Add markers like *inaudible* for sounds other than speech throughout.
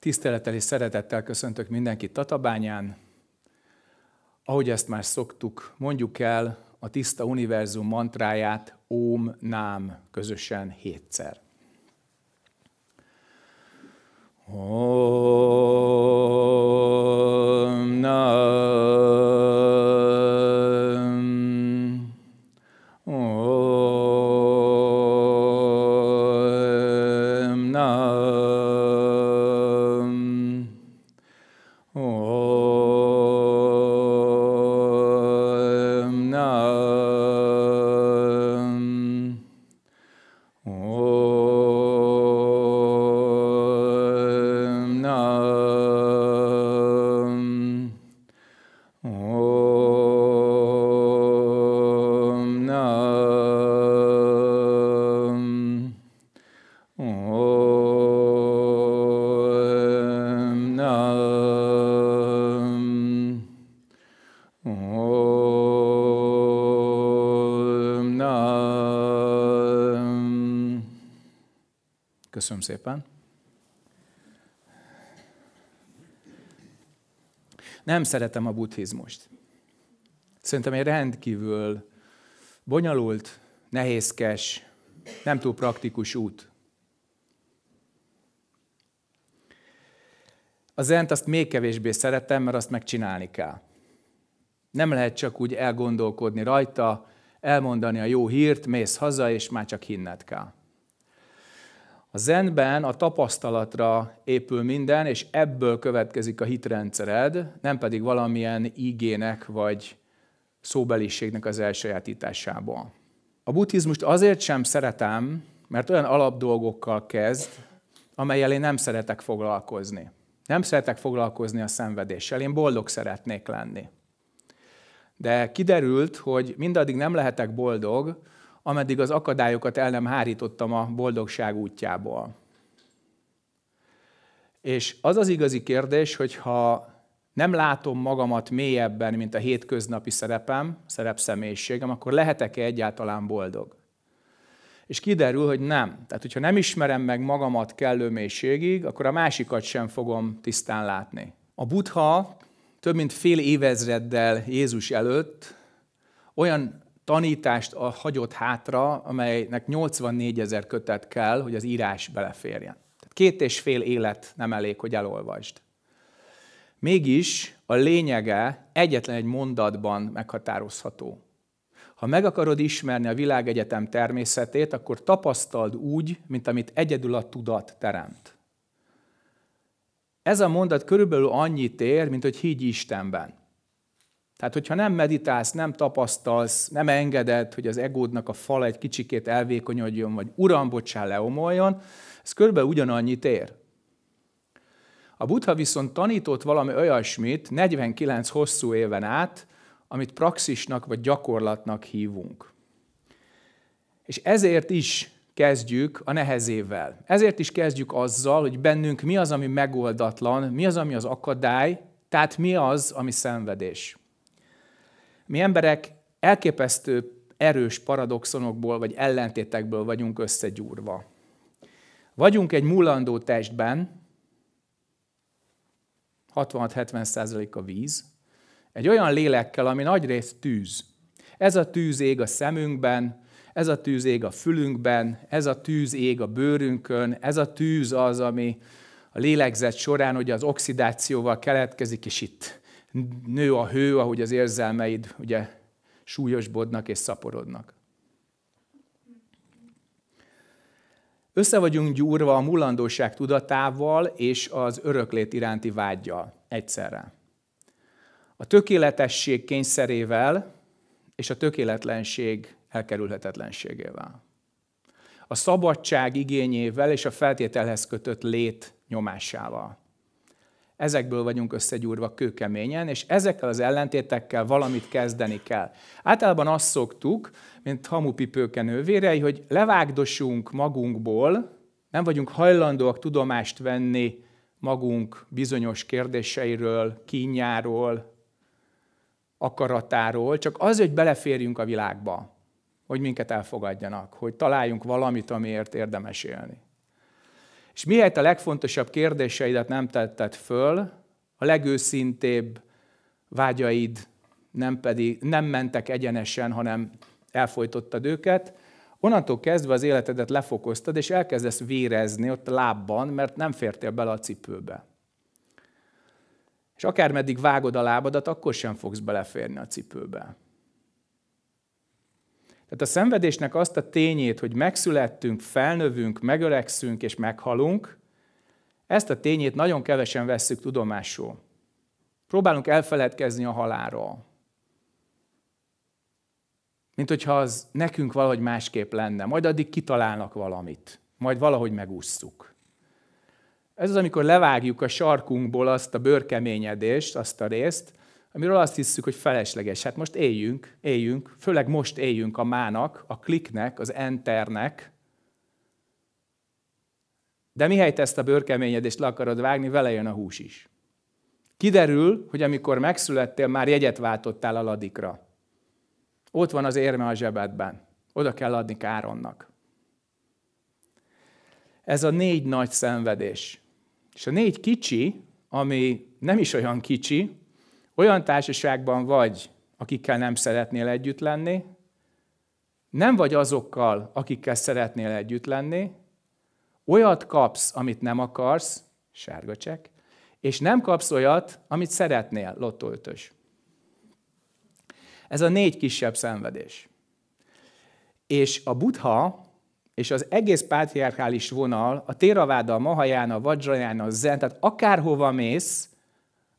Tisztelettel és szeretettel köszöntök mindenkit Tatabányán. Ahogy ezt már szoktuk, mondjuk el a tiszta univerzum mantráját Óm Nám közösen hétszer. Oh. Köszönöm szépen. Nem szeretem a buddhizmust. Szerintem egy rendkívül bonyolult, nehézkes, nem túl praktikus út. A zent azt még kevésbé szeretem, mert azt megcsinálni kell. Nem lehet csak úgy elgondolkodni rajta, elmondani a jó hírt, mész haza, és már csak hinned kell. A zenben a tapasztalatra épül minden, és ebből következik a hitrendszered, nem pedig valamilyen ígének vagy szóbeliségnek az elsajátításából. A buddhizmust azért sem szeretem, mert olyan alapdolgokkal kezd, amelyel én nem szeretek foglalkozni. Nem szeretek foglalkozni a szenvedéssel, én boldog szeretnék lenni. De kiderült, hogy mindaddig nem lehetek boldog, ameddig az akadályokat el nem hárítottam a boldogság útjából. És az az igazi kérdés, hogy ha nem látom magamat mélyebben, mint a hétköznapi szerepem, szerepszemélyiségem, akkor lehetek-e egyáltalán boldog? És kiderül, hogy nem. Tehát, hogyha nem ismerem meg magamat kellő mélységig, akkor a másikat sem fogom tisztán látni. A Buddha több mint fél évezreddel Jézus előtt olyan tanítást a hagyott hátra, amelynek 84 ezer kötet kell, hogy az írás beleférjen. Tehát két és fél élet nem elég, hogy elolvasd. Mégis a lényege egyetlen egy mondatban meghatározható. Ha meg akarod ismerni a világegyetem természetét, akkor tapasztald úgy, mint amit egyedül a tudat teremt. Ez a mondat körülbelül annyit ér, mint hogy higgy Istenben. Tehát, hogyha nem meditálsz, nem tapasztalsz, nem engeded, hogy az egódnak a fala egy kicsikét elvékonyodjon, vagy uram, bocsán, leomoljon, ez körülbelül ugyanannyit ér. A buddha viszont tanított valami olyasmit 49 hosszú éven át, amit praxisnak vagy gyakorlatnak hívunk. És ezért is kezdjük a nehezével. Ezért is kezdjük azzal, hogy bennünk mi az, ami megoldatlan, mi az, ami az akadály, tehát mi az, ami szenvedés. Mi emberek elképesztő erős paradoxonokból vagy ellentétekből vagyunk összegyúrva. Vagyunk egy mullandó testben, 66-70%-a víz, egy olyan lélekkel, ami nagyrészt tűz. Ez a tűz ég a szemünkben, ez a tűz ég a fülünkben, ez a tűz ég a bőrünkön, ez a tűz az, ami a lélegzet során ugye az oxidációval keletkezik, és itt nő a hő, ahogy az érzelmeid ugye súlyosbodnak és szaporodnak. Össze vagyunk gyúrva a mulandóság tudatával és az öröklét iránti vágyjal egyszerre. A tökéletesség kényszerével és a tökéletlenség elkerülhetetlenségével. A szabadság igényével és a feltételhez kötött lét nyomásával. Ezekből vagyunk összegyúrva kőkeményen, és ezekkel az ellentétekkel valamit kezdeni kell. Általában azt szoktuk, mint hamupipőke nővérei, hogy levágdosunk magunkból, nem vagyunk hajlandóak tudomást venni magunk bizonyos kérdéseiről, kínjáról, akaratáról, csak az, hogy beleférjünk a világba, hogy minket elfogadjanak, hogy találjunk valamit, amiért érdemes élni. És mihelyt a legfontosabb kérdéseidet nem tetted föl, a legőszintébb vágyaid nem, pedig, nem mentek egyenesen, hanem elfolytottad őket, onnantól kezdve az életedet lefokoztad, és elkezdesz vérezni ott lábban, mert nem fértél bele a cipőbe. És akármeddig vágod a lábadat, akkor sem fogsz beleférni a cipőbe. Tehát a szenvedésnek azt a tényét, hogy megszülettünk, felnövünk, megöregszünk és meghalunk, ezt a tényét nagyon kevesen vesszük tudomásul. Próbálunk elfeledkezni a halálról. Mint hogyha az nekünk valahogy másképp lenne. Majd addig kitalálnak valamit. Majd valahogy megússzuk. Ez az, amikor levágjuk a sarkunkból azt a bőrkeményedést, azt a részt, amiről azt hiszük, hogy felesleges. Hát most éljünk, éljünk, főleg most éljünk a mának, a kliknek, az enternek, de mihelyt ezt a bőrkeményedést le akarod vágni, vele jön a hús is. Kiderül, hogy amikor megszülettél, már jegyet váltottál a ladikra. Ott van az érme a zsebedben. Oda kell adni Káronnak. Ez a négy nagy szenvedés. És a négy kicsi, ami nem is olyan kicsi, olyan társaságban vagy, akikkel nem szeretnél együtt lenni, nem vagy azokkal, akikkel szeretnél együtt lenni, olyat kapsz, amit nem akarsz, sárga csek, és nem kapsz olyat, amit szeretnél, lottoltös. Ez a négy kisebb szenvedés. És a buddha és az egész pátriarchális vonal, a Téraváda, a mahajána, a vajrajána, a Zen, tehát akárhova mész,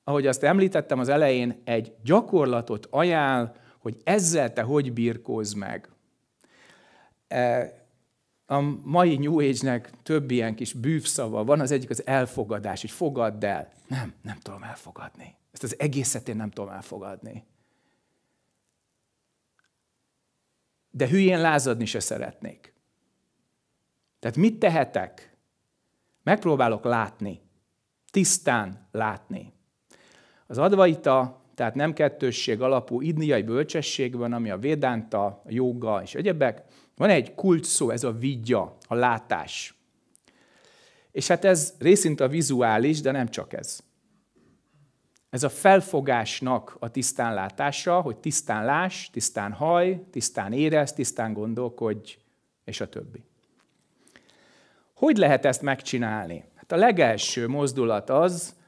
ahogy azt említettem az elején, egy gyakorlatot ajánl, hogy ezzel te hogy birkózz meg. E, a mai New Age-nek több ilyen kis bűvszava van, az egyik az elfogadás, hogy fogadd el. Nem, nem tudom elfogadni. Ezt az egészet én nem tudom elfogadni. De hülyén lázadni se szeretnék. Tehát mit tehetek? Megpróbálok látni. Tisztán látni. Az advaita, tehát nem kettősség alapú indiai bölcsességben, ami a védánta, a joga és egyebek, van egy kult szó, ez a vidja a látás. És hát ez részint a vizuális, de nem csak ez. Ez a felfogásnak a tisztán látása, hogy tisztán láss, tisztán haj, tisztán érez, tisztán gondolkodj, és a többi. Hogy lehet ezt megcsinálni? Hát a legelső mozdulat az,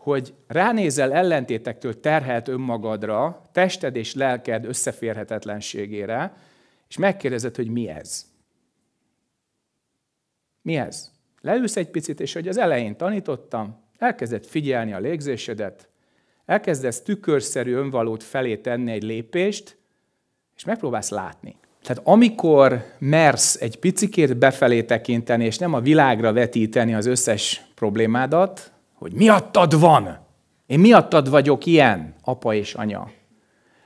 hogy ránézel ellentétektől terhelt önmagadra, tested és lelked összeférhetetlenségére, és megkérdezed, hogy mi ez? Mi ez? Leülsz egy picit, és hogy az elején tanítottam, elkezded figyelni a légzésedet, elkezdesz tükörszerű önvalót felé tenni egy lépést, és megpróbálsz látni. Tehát amikor mersz egy picikét befelé tekinteni, és nem a világra vetíteni az összes problémádat, hogy miattad van. Én miattad vagyok ilyen, apa és anya.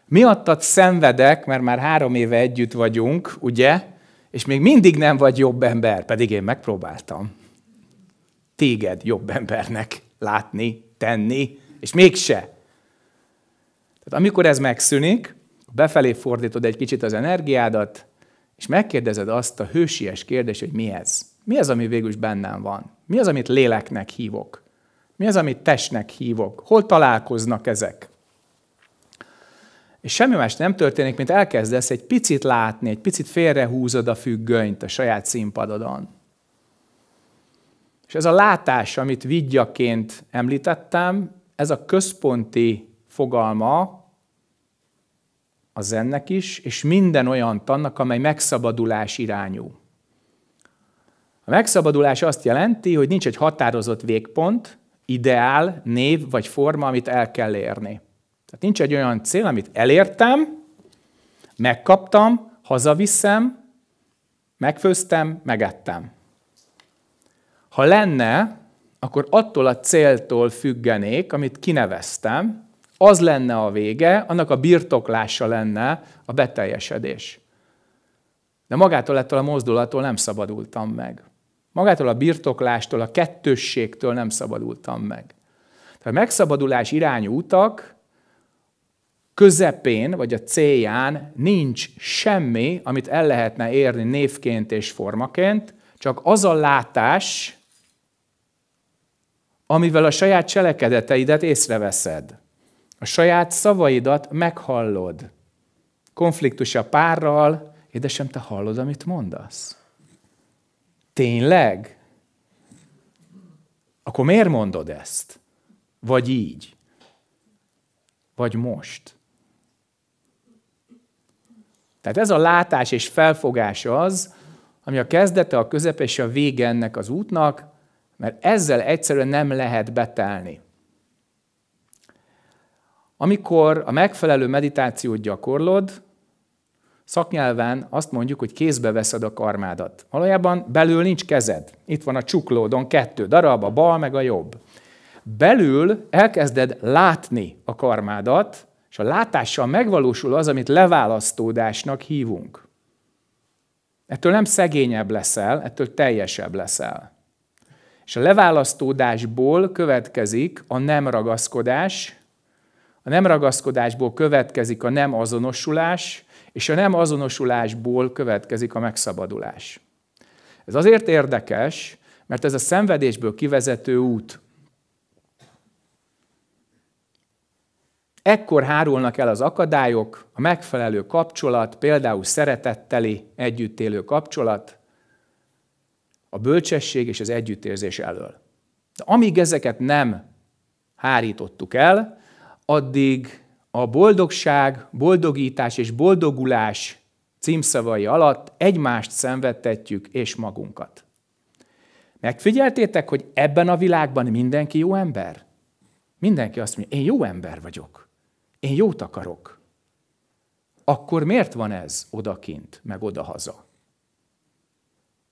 Miattad szenvedek, mert már három éve együtt vagyunk, ugye? És még mindig nem vagy jobb ember, pedig én megpróbáltam téged jobb embernek látni, tenni, és mégse. Tehát amikor ez megszűnik, befelé fordítod egy kicsit az energiádat, és megkérdezed azt a hősies kérdést, hogy mi ez? Mi az, ami végül is bennem van? Mi az, amit léleknek hívok? Mi az, amit testnek hívok? Hol találkoznak ezek? És semmi más nem történik, mint elkezdesz egy picit látni, egy picit félrehúzod a függönyt a saját színpadodon. És ez a látás, amit vigyaként említettem, ez a központi fogalma a zennek is, és minden olyan tannak, amely megszabadulás irányú. A megszabadulás azt jelenti, hogy nincs egy határozott végpont, ideál, név vagy forma, amit el kell érni. Tehát nincs egy olyan cél, amit elértem, megkaptam, hazaviszem, megfőztem, megettem. Ha lenne, akkor attól a céltól függenék, amit kineveztem, az lenne a vége, annak a birtoklása lenne a beteljesedés. De magától ettől a mozdulattól nem szabadultam meg. Magától a birtoklástól, a kettősségtől nem szabadultam meg. Tehát a megszabadulás irányú utak közepén vagy a célján nincs semmi, amit el lehetne érni névként és formaként, csak az a látás, amivel a saját cselekedeteidet észreveszed. A saját szavaidat meghallod. Konfliktus a párral, édesem, te hallod, amit mondasz? Tényleg? Akkor miért mondod ezt? Vagy így? Vagy most? Tehát ez a látás és felfogás az, ami a kezdete, a közep és a vége ennek az útnak, mert ezzel egyszerűen nem lehet betelni. Amikor a megfelelő meditációt gyakorlod, Szaknyelven azt mondjuk, hogy kézbe veszed a karmádat. Valójában belül nincs kezed. Itt van a csuklódon kettő darab, a bal meg a jobb. Belül elkezded látni a karmádat, és a látással megvalósul az, amit leválasztódásnak hívunk. Ettől nem szegényebb leszel, ettől teljesebb leszel. És a leválasztódásból következik a nem ragaszkodás, a nem ragaszkodásból következik a nem azonosulás, és a nem azonosulásból következik a megszabadulás. Ez azért érdekes, mert ez a szenvedésből kivezető út. Ekkor hárulnak el az akadályok, a megfelelő kapcsolat, például szeretetteli együttélő kapcsolat, a bölcsesség és az együttérzés elől. De amíg ezeket nem hárítottuk el, addig a boldogság, boldogítás és boldogulás címszavai alatt egymást szenvedtetjük és magunkat. Megfigyeltétek, hogy ebben a világban mindenki jó ember? Mindenki azt mondja, én jó ember vagyok, én jót akarok. Akkor miért van ez odakint, meg odahaza?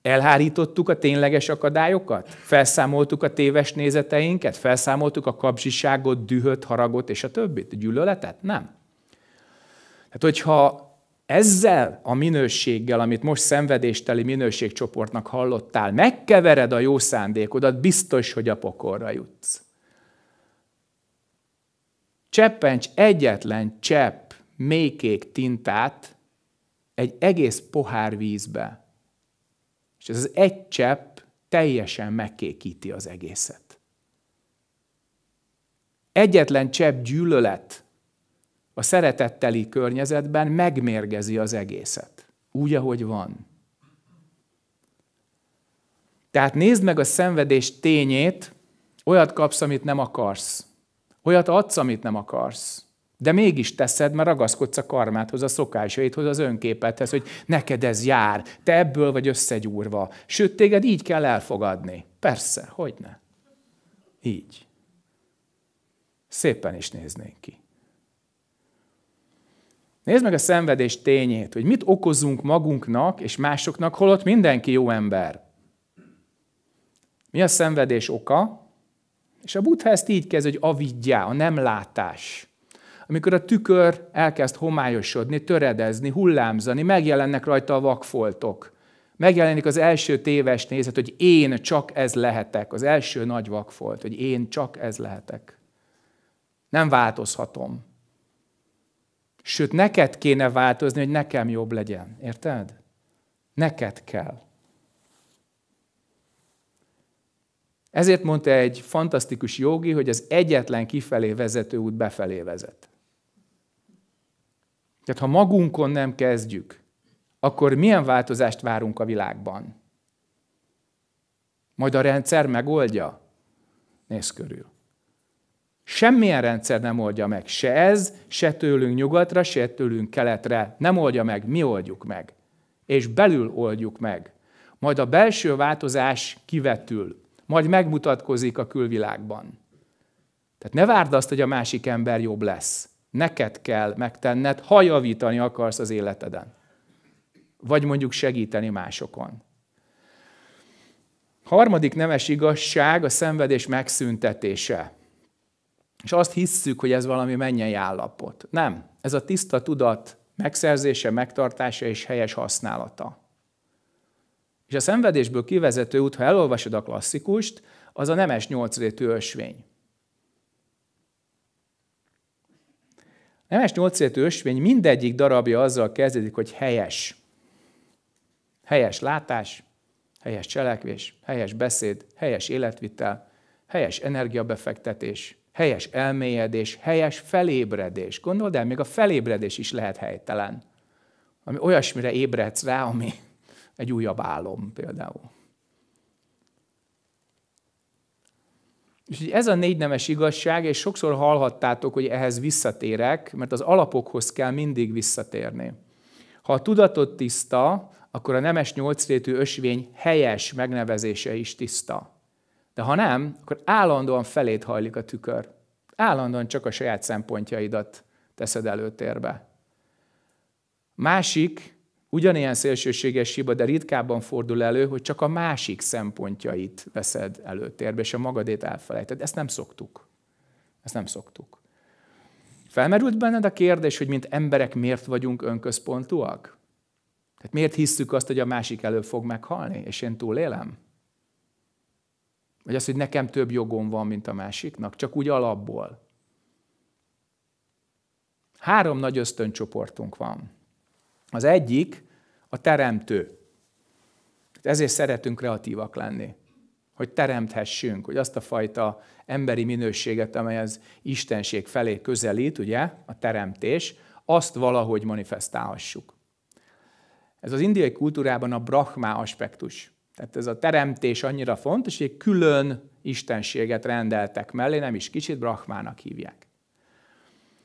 Elhárítottuk a tényleges akadályokat? Felszámoltuk a téves nézeteinket? Felszámoltuk a kapzsiságot, dühöt, haragot és a többit? Gyűlöletet? Nem. Hát hogyha ezzel a minőséggel, amit most szenvedésteli minőségcsoportnak hallottál, megkevered a jó szándékodat, biztos, hogy a pokorra jutsz. Cseppencs egyetlen csepp mékék tintát egy egész pohár vízbe és ez az egy csepp teljesen megkékíti az egészet. Egyetlen csepp gyűlölet a szeretetteli környezetben megmérgezi az egészet. Úgy, ahogy van. Tehát nézd meg a szenvedés tényét, olyat kapsz, amit nem akarsz. Olyat adsz, amit nem akarsz. De mégis teszed, mert ragaszkodsz a karmáthoz, a szokásaidhoz, az önképethez, hogy neked ez jár, te ebből vagy összegyúrva. Sőt, téged így kell elfogadni. Persze, hogy ne. Így. Szépen is néznénk ki. Nézd meg a szenvedés tényét, hogy mit okozunk magunknak és másoknak, holott mindenki jó ember. Mi a szenvedés oka? És a buddha ezt így kezd, hogy avidjá, a nem látás amikor a tükör elkezd homályosodni, töredezni, hullámzani, megjelennek rajta a vakfoltok. Megjelenik az első téves nézet, hogy én csak ez lehetek. Az első nagy vakfolt, hogy én csak ez lehetek. Nem változhatom. Sőt, neked kéne változni, hogy nekem jobb legyen. Érted? Neked kell. Ezért mondta egy fantasztikus jogi, hogy az egyetlen kifelé vezető út befelé vezet. Tehát ha magunkon nem kezdjük, akkor milyen változást várunk a világban? Majd a rendszer megoldja? Nézz körül. Semmilyen rendszer nem oldja meg. Se ez, se tőlünk nyugatra, se tőlünk keletre. Nem oldja meg, mi oldjuk meg. És belül oldjuk meg. Majd a belső változás kivetül. Majd megmutatkozik a külvilágban. Tehát ne várd azt, hogy a másik ember jobb lesz neked kell megtenned, ha javítani akarsz az életeden. Vagy mondjuk segíteni másokon. Harmadik nemes igazság a szenvedés megszüntetése. És azt hisszük, hogy ez valami mennyei állapot. Nem. Ez a tiszta tudat megszerzése, megtartása és helyes használata. És a szenvedésből kivezető út, ha elolvasod a klasszikust, az a nemes nyolcrétű ösvény. Nemes 8 ösvény mindegyik darabja azzal kezdődik, hogy helyes. Helyes látás, helyes cselekvés, helyes beszéd, helyes életvitel, helyes energiabefektetés, helyes elmélyedés, helyes felébredés. Gondold el, még a felébredés is lehet helytelen. Ami olyasmire ébredsz rá, ami egy újabb álom például. És így ez a négy nemes igazság, és sokszor hallhattátok, hogy ehhez visszatérek, mert az alapokhoz kell mindig visszatérni. Ha a tudatod tiszta, akkor a nemes nyolcrétű ösvény helyes megnevezése is tiszta. De ha nem, akkor állandóan felét hajlik a tükör. Állandóan csak a saját szempontjaidat teszed előtérbe. Másik, Ugyanilyen szélsőséges hiba, de ritkábban fordul elő, hogy csak a másik szempontjait veszed előtérbe, és a magadét elfelejted. Ezt nem szoktuk. Ezt nem szoktuk. Felmerült benned a kérdés, hogy mint emberek miért vagyunk önközpontúak? Tehát miért hisszük azt, hogy a másik előbb fog meghalni, és én túlélem? Vagy az, hogy nekem több jogom van, mint a másiknak, csak úgy alapból. Három nagy ösztöncsoportunk van. Az egyik a teremtő. Ezért szeretünk kreatívak lenni, hogy teremthessünk, hogy azt a fajta emberi minőséget, amely az Istenség felé közelít, ugye, a teremtés, azt valahogy manifestálhassuk. Ez az indiai kultúrában a brahma aspektus. Tehát ez a teremtés annyira fontos, hogy egy külön istenséget rendeltek mellé, nem is kicsit brahmának hívják.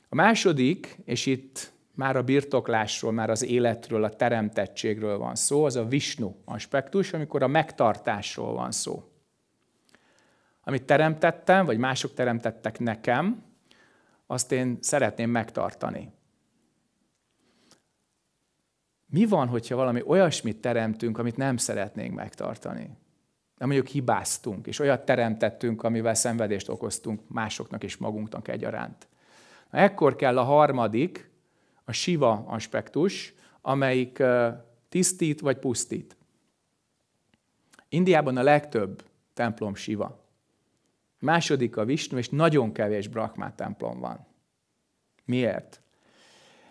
A második, és itt már a birtoklásról, már az életről, a teremtettségről van szó, az a Vishnu aspektus, amikor a megtartásról van szó. Amit teremtettem, vagy mások teremtettek nekem, azt én szeretném megtartani. Mi van, hogyha valami olyasmit teremtünk, amit nem szeretnénk megtartani? Nem mondjuk hibáztunk, és olyat teremtettünk, amivel szenvedést okoztunk másoknak és magunknak egyaránt. Na, ekkor kell a harmadik, a siva aspektus, amelyik tisztít vagy pusztít. Indiában a legtöbb templom siva. Második a Vishnu, és nagyon kevés Brahma templom van. Miért?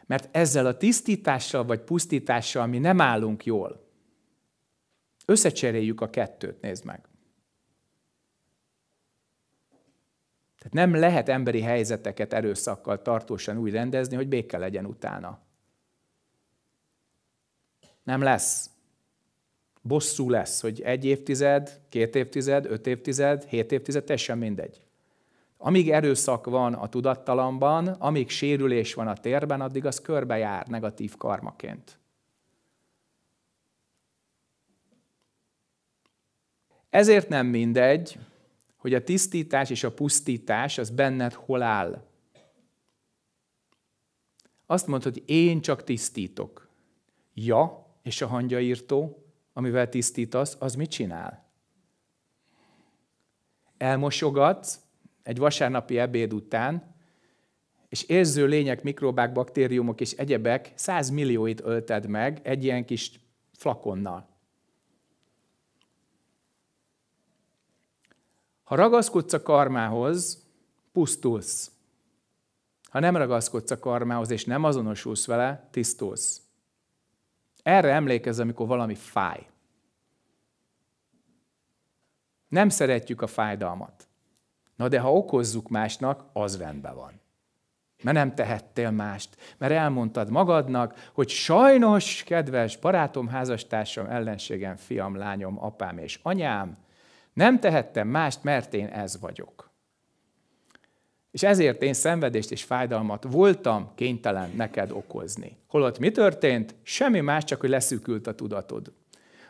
Mert ezzel a tisztítással vagy pusztítással mi nem állunk jól. Összecseréljük a kettőt, nézd meg. Tehát nem lehet emberi helyzeteket erőszakkal tartósan úgy rendezni, hogy béke legyen utána. Nem lesz. Bosszú lesz, hogy egy évtized, két évtized, öt évtized, hét évtized, teljesen mindegy. Amíg erőszak van a tudattalamban, amíg sérülés van a térben, addig az körbejár negatív karmaként. Ezért nem mindegy, hogy a tisztítás és a pusztítás az benned hol áll. Azt mondta, hogy én csak tisztítok. Ja, és a hangyaírtó, amivel tisztítasz, az mit csinál? Elmosogatsz egy vasárnapi ebéd után, és érző lények, mikrobák, baktériumok és egyebek százmillióit ölted meg egy ilyen kis flakonnal. Ha ragaszkodsz a karmához, pusztulsz. Ha nem ragaszkodsz a karmához, és nem azonosulsz vele, tisztulsz. Erre emlékezz, amikor valami fáj. Nem szeretjük a fájdalmat. Na de ha okozzuk másnak, az rendben van. Mert nem tehettél mást, mert elmondtad magadnak, hogy sajnos, kedves barátom, házastársam, ellenségem, fiam, lányom, apám és anyám, nem tehettem mást, mert én ez vagyok. És ezért én szenvedést és fájdalmat voltam kénytelen neked okozni. Holott mi történt? Semmi más, csak hogy leszűkült a tudatod.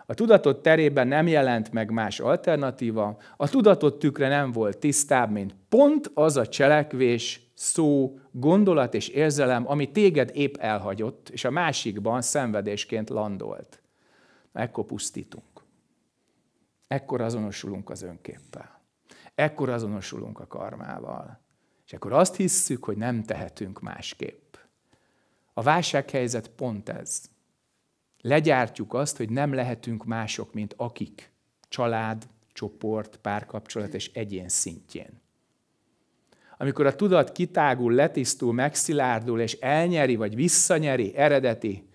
A tudatod terében nem jelent meg más alternatíva, a tudatod tükre nem volt tisztább, mint pont az a cselekvés, szó, gondolat és érzelem, ami téged épp elhagyott, és a másikban szenvedésként landolt. Ekkor pusztítunk. Ekkor azonosulunk az önképpel. Ekkor azonosulunk a karmával. És akkor azt hisszük, hogy nem tehetünk másképp. A válsághelyzet pont ez. Legyártjuk azt, hogy nem lehetünk mások, mint akik. Család, csoport, párkapcsolat és egyén szintjén. Amikor a tudat kitágul, letisztul, megszilárdul, és elnyeri vagy visszanyeri eredeti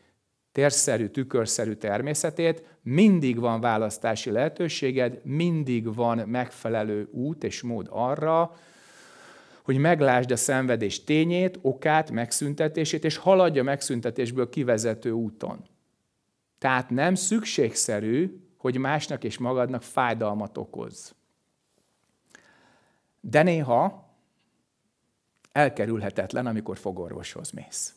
térszerű, tükörszerű természetét, mindig van választási lehetőséged, mindig van megfelelő út és mód arra, hogy meglásd a szenvedés tényét, okát, megszüntetését, és haladj a megszüntetésből kivezető úton. Tehát nem szükségszerű, hogy másnak és magadnak fájdalmat okoz. De néha elkerülhetetlen, amikor fogorvoshoz mész.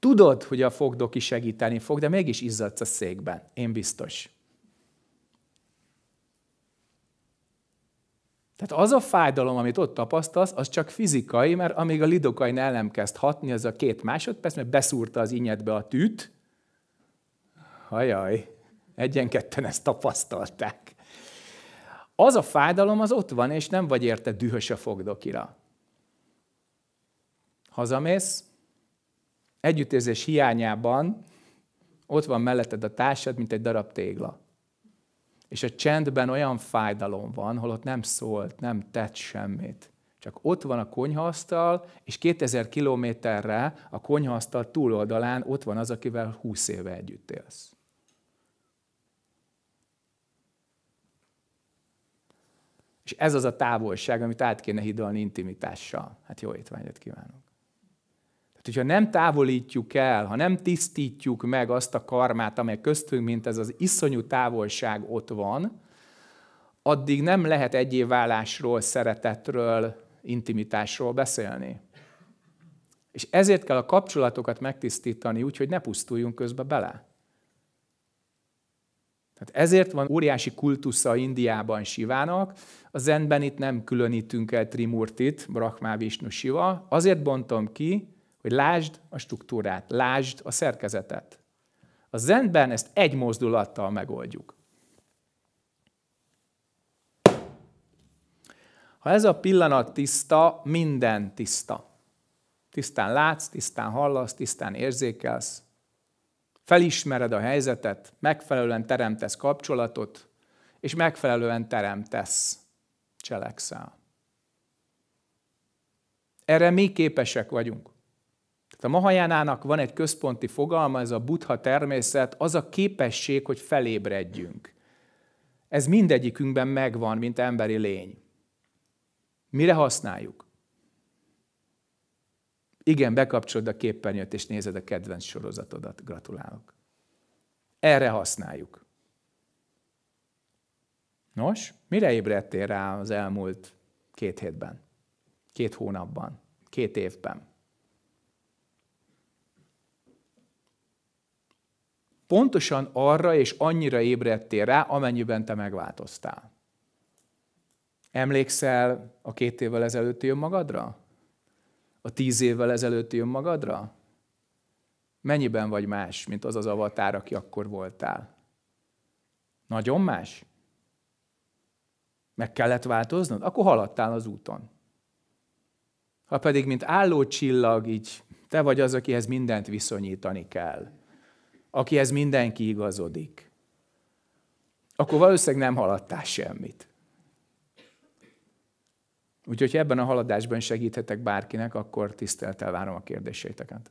Tudod, hogy a fogdoki segíteni fog, de mégis izzadsz a székben. Én biztos. Tehát az a fájdalom, amit ott tapasztalsz, az csak fizikai, mert amíg a lidokain el nem kezd hatni, az a két másodperc, mert beszúrta az inyedbe a tűt. Hajaj! egyen-ketten ezt tapasztalták. Az a fájdalom az ott van, és nem vagy érte dühös a fogdokira. Hazamész, együttérzés hiányában ott van melletted a társad, mint egy darab tégla. És a csendben olyan fájdalom van, holott nem szólt, nem tett semmit. Csak ott van a konyhaasztal, és 2000 kilométerre a konyhaasztal túloldalán ott van az, akivel 20 éve együtt élsz. És ez az a távolság, amit át kéne hidalni intimitással. Hát jó étvágyat kívánok! Hát, hogyha nem távolítjuk el, ha nem tisztítjuk meg azt a karmát, amely köztünk, mint ez az iszonyú távolság ott van, addig nem lehet egyéválásról, szeretetről, intimitásról beszélni. És ezért kell a kapcsolatokat megtisztítani úgy, hogy ne pusztuljunk közbe bele. Tehát ezért van óriási kultusza Indiában Sivának, a zenben itt nem különítünk el Trimurtit, Brahmá Vishnu Siva, azért bontom ki, hogy lásd a struktúrát, lásd a szerkezetet. A zendben ezt egy mozdulattal megoldjuk. Ha ez a pillanat tiszta, minden tiszta. Tisztán látsz, tisztán hallasz, tisztán érzékelsz. Felismered a helyzetet, megfelelően teremtesz kapcsolatot, és megfelelően teremtesz, cselekszel. Erre mi képesek vagyunk. A Mahajánának van egy központi fogalma, ez a buddha természet, az a képesség, hogy felébredjünk. Ez mindegyikünkben megvan, mint emberi lény. Mire használjuk? Igen, bekapcsolod a képernyőt, és nézed a kedvenc sorozatodat. Gratulálok. Erre használjuk. Nos, mire ébredtél rá az elmúlt két hétben, két hónapban, két évben? pontosan arra és annyira ébredtél rá, amennyiben te megváltoztál. Emlékszel a két évvel ezelőtti önmagadra? A tíz évvel ezelőtti önmagadra? Mennyiben vagy más, mint az az avatár, aki akkor voltál? Nagyon más? Meg kellett változnod? Akkor haladtál az úton. Ha pedig, mint álló csillag, így te vagy az, akihez mindent viszonyítani kell akihez mindenki igazodik, akkor valószínűleg nem haladtál semmit. Úgyhogy, ha ebben a haladásban segíthetek bárkinek, akkor tisztelettel várom a kérdéseiteket.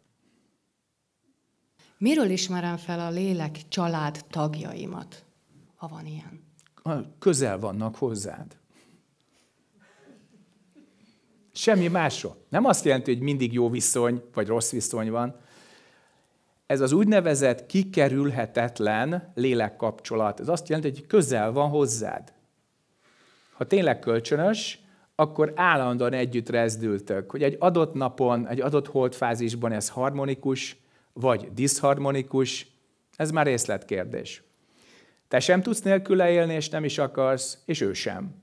Miről ismerem fel a lélek család tagjaimat, ha van ilyen? Közel vannak hozzád. Semmi másról. Nem azt jelenti, hogy mindig jó viszony, vagy rossz viszony van, ez az úgynevezett kikerülhetetlen lélekkapcsolat. Ez azt jelenti, hogy közel van hozzád. Ha tényleg kölcsönös, akkor állandóan együtt rezdültök, hogy egy adott napon, egy adott holdfázisban ez harmonikus, vagy diszharmonikus, ez már részletkérdés. Te sem tudsz nélküle élni, és nem is akarsz, és ő sem.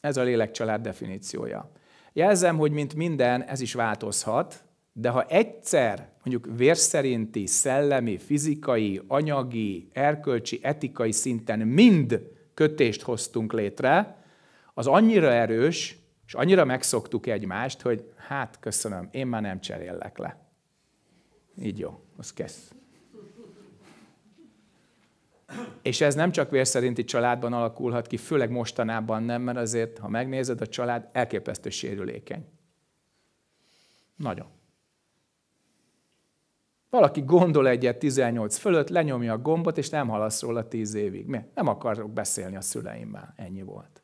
Ez a lélekcsalád definíciója. Jelzem, hogy mint minden, ez is változhat, de ha egyszer mondjuk vérszerinti, szellemi, fizikai, anyagi, erkölcsi, etikai szinten mind kötést hoztunk létre, az annyira erős, és annyira megszoktuk egymást, hogy hát köszönöm, én már nem cseréllek le. Így jó, az kész. És ez nem csak vérszerinti családban alakulhat ki, főleg mostanában nem, mert azért, ha megnézed, a család elképesztő sérülékeny. Nagyon. Valaki gondol egyet 18 fölött, lenyomja a gombot, és nem halasz róla 10 évig. Mi? Nem akarok beszélni a szüleimmel. Ennyi volt.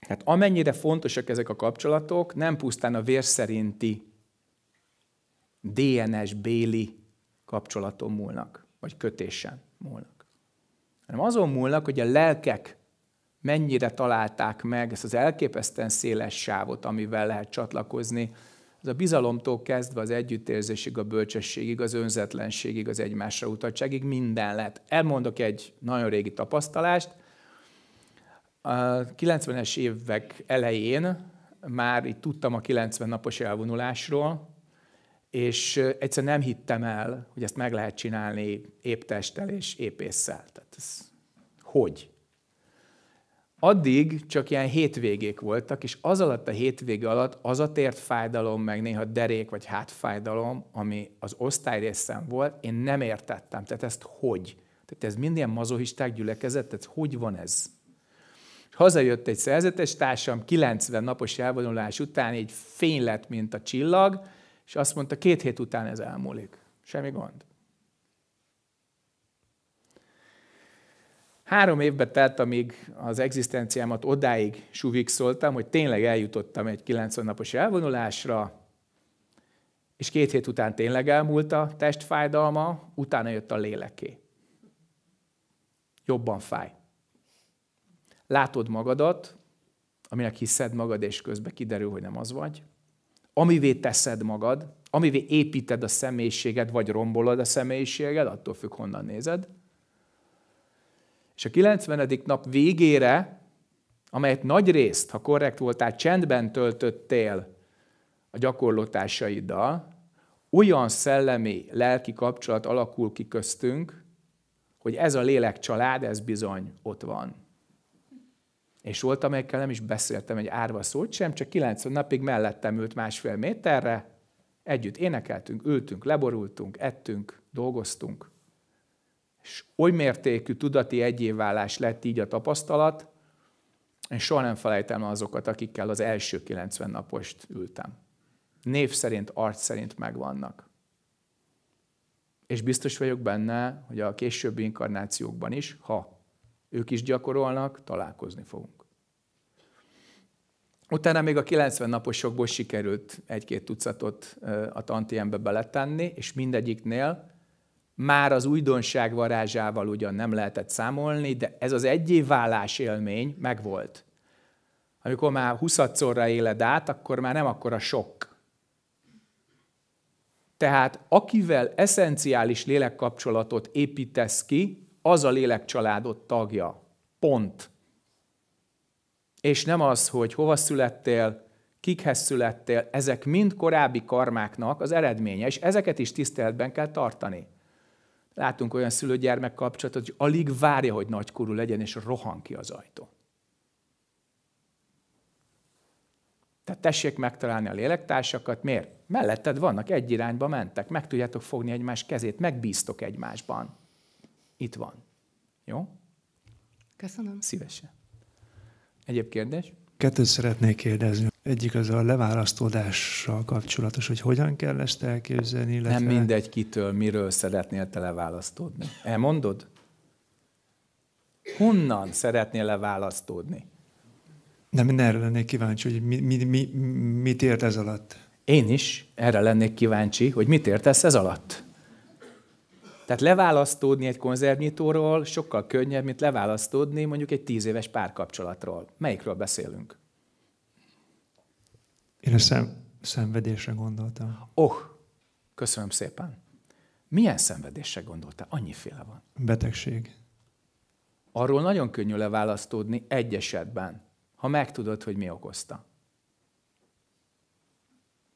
Hát amennyire fontosak ezek a kapcsolatok, nem pusztán a vérszerinti DNS béli kapcsolaton múlnak, vagy kötésen múlnak, hanem azon múlnak, hogy a lelkek mennyire találták meg ezt az elképesztően széles sávot, amivel lehet csatlakozni, az a bizalomtól kezdve az együttérzésig, a bölcsességig, az önzetlenségig, az egymásra utaltságig minden lehet. Elmondok egy nagyon régi tapasztalást. A 90-es évek elején már itt tudtam a 90 napos elvonulásról, és egyszerűen nem hittem el, hogy ezt meg lehet csinálni épp testtel és épp észszel. Tehát ez hogy? addig csak ilyen hétvégék voltak, és az alatt a hétvége alatt az a tért fájdalom, meg néha derék vagy hátfájdalom, ami az osztályrészen volt, én nem értettem. Tehát ezt hogy? Tehát ez minden mazohisták gyülekezett, tehát hogy van ez? Hazajött egy szerzetes társam 90 napos elvonulás után, egy fény lett, mint a csillag, és azt mondta, két hét után ez elmúlik. Semmi gond. Három évbe telt, amíg az egzisztenciámat odáig suvikszoltam, hogy tényleg eljutottam egy 90 napos elvonulásra, és két hét után tényleg elmúlt a testfájdalma, utána jött a léleké. Jobban fáj. Látod magadat, aminek hiszed magad, és közben kiderül, hogy nem az vagy. Amivé teszed magad, amivé építed a személyiséged, vagy rombolod a személyiséged, attól függ, honnan nézed. És a 90. nap végére, amelyet nagy részt, ha korrekt voltál, csendben töltöttél a gyakorlotásaiddal, olyan szellemi, lelki kapcsolat alakul ki köztünk, hogy ez a lélek család, ez bizony ott van. És volt, amelyekkel nem is beszéltem egy árva szót sem, csak 90 napig mellettem ült másfél méterre, együtt énekeltünk, ültünk, leborultunk, ettünk, dolgoztunk. És oly mértékű tudati egyévválás lett így a tapasztalat, én soha nem felejtem azokat, akikkel az első 90 napost ültem. Név szerint, arc szerint megvannak. És biztos vagyok benne, hogy a későbbi inkarnációkban is, ha ők is gyakorolnak, találkozni fogunk. Utána még a 90 naposokból sikerült egy-két tucatot a tantiembe beletenni, és mindegyiknél már az újdonság varázsával ugyan nem lehetett számolni, de ez az válás élmény megvolt. Amikor már huszadszorra éled át, akkor már nem akkora sok. Tehát akivel eszenciális lélekkapcsolatot építesz ki, az a lélekcsaládot tagja. Pont. És nem az, hogy hova születtél, kikhez születtél, ezek mind korábbi karmáknak az eredménye, és ezeket is tiszteletben kell tartani. Látunk olyan szülő-gyermek kapcsolatot, hogy alig várja, hogy nagykorú legyen, és rohan ki az ajtó. Tehát tessék megtalálni a lélektársakat. Miért? Melletted vannak, egy irányba mentek. Meg tudjátok fogni egymás kezét, megbíztok egymásban. Itt van. Jó? Köszönöm. Szívesen. Egyéb kérdés? Kettőt szeretnék kérdezni. Egyik az a leválasztódással kapcsolatos, hogy hogyan kell ezt elképzelni. Illetve... Nem mindegy kitől, miről szeretnél te leválasztódni. Elmondod? Honnan szeretnél leválasztódni? Nem, én erre lennék kíváncsi, hogy mi, mi, mi, mit ért ez alatt. Én is erre lennék kíváncsi, hogy mit értesz ez alatt. Tehát leválasztódni egy konzervnyitóról sokkal könnyebb, mint leválasztódni mondjuk egy tíz éves párkapcsolatról. Melyikről beszélünk? Én a szem, szenvedésre gondoltam. Oh, köszönöm szépen. Milyen szenvedésre gondoltál? Annyiféle van. Betegség. Arról nagyon könnyű leválasztódni egy esetben, ha megtudod, hogy mi okozta.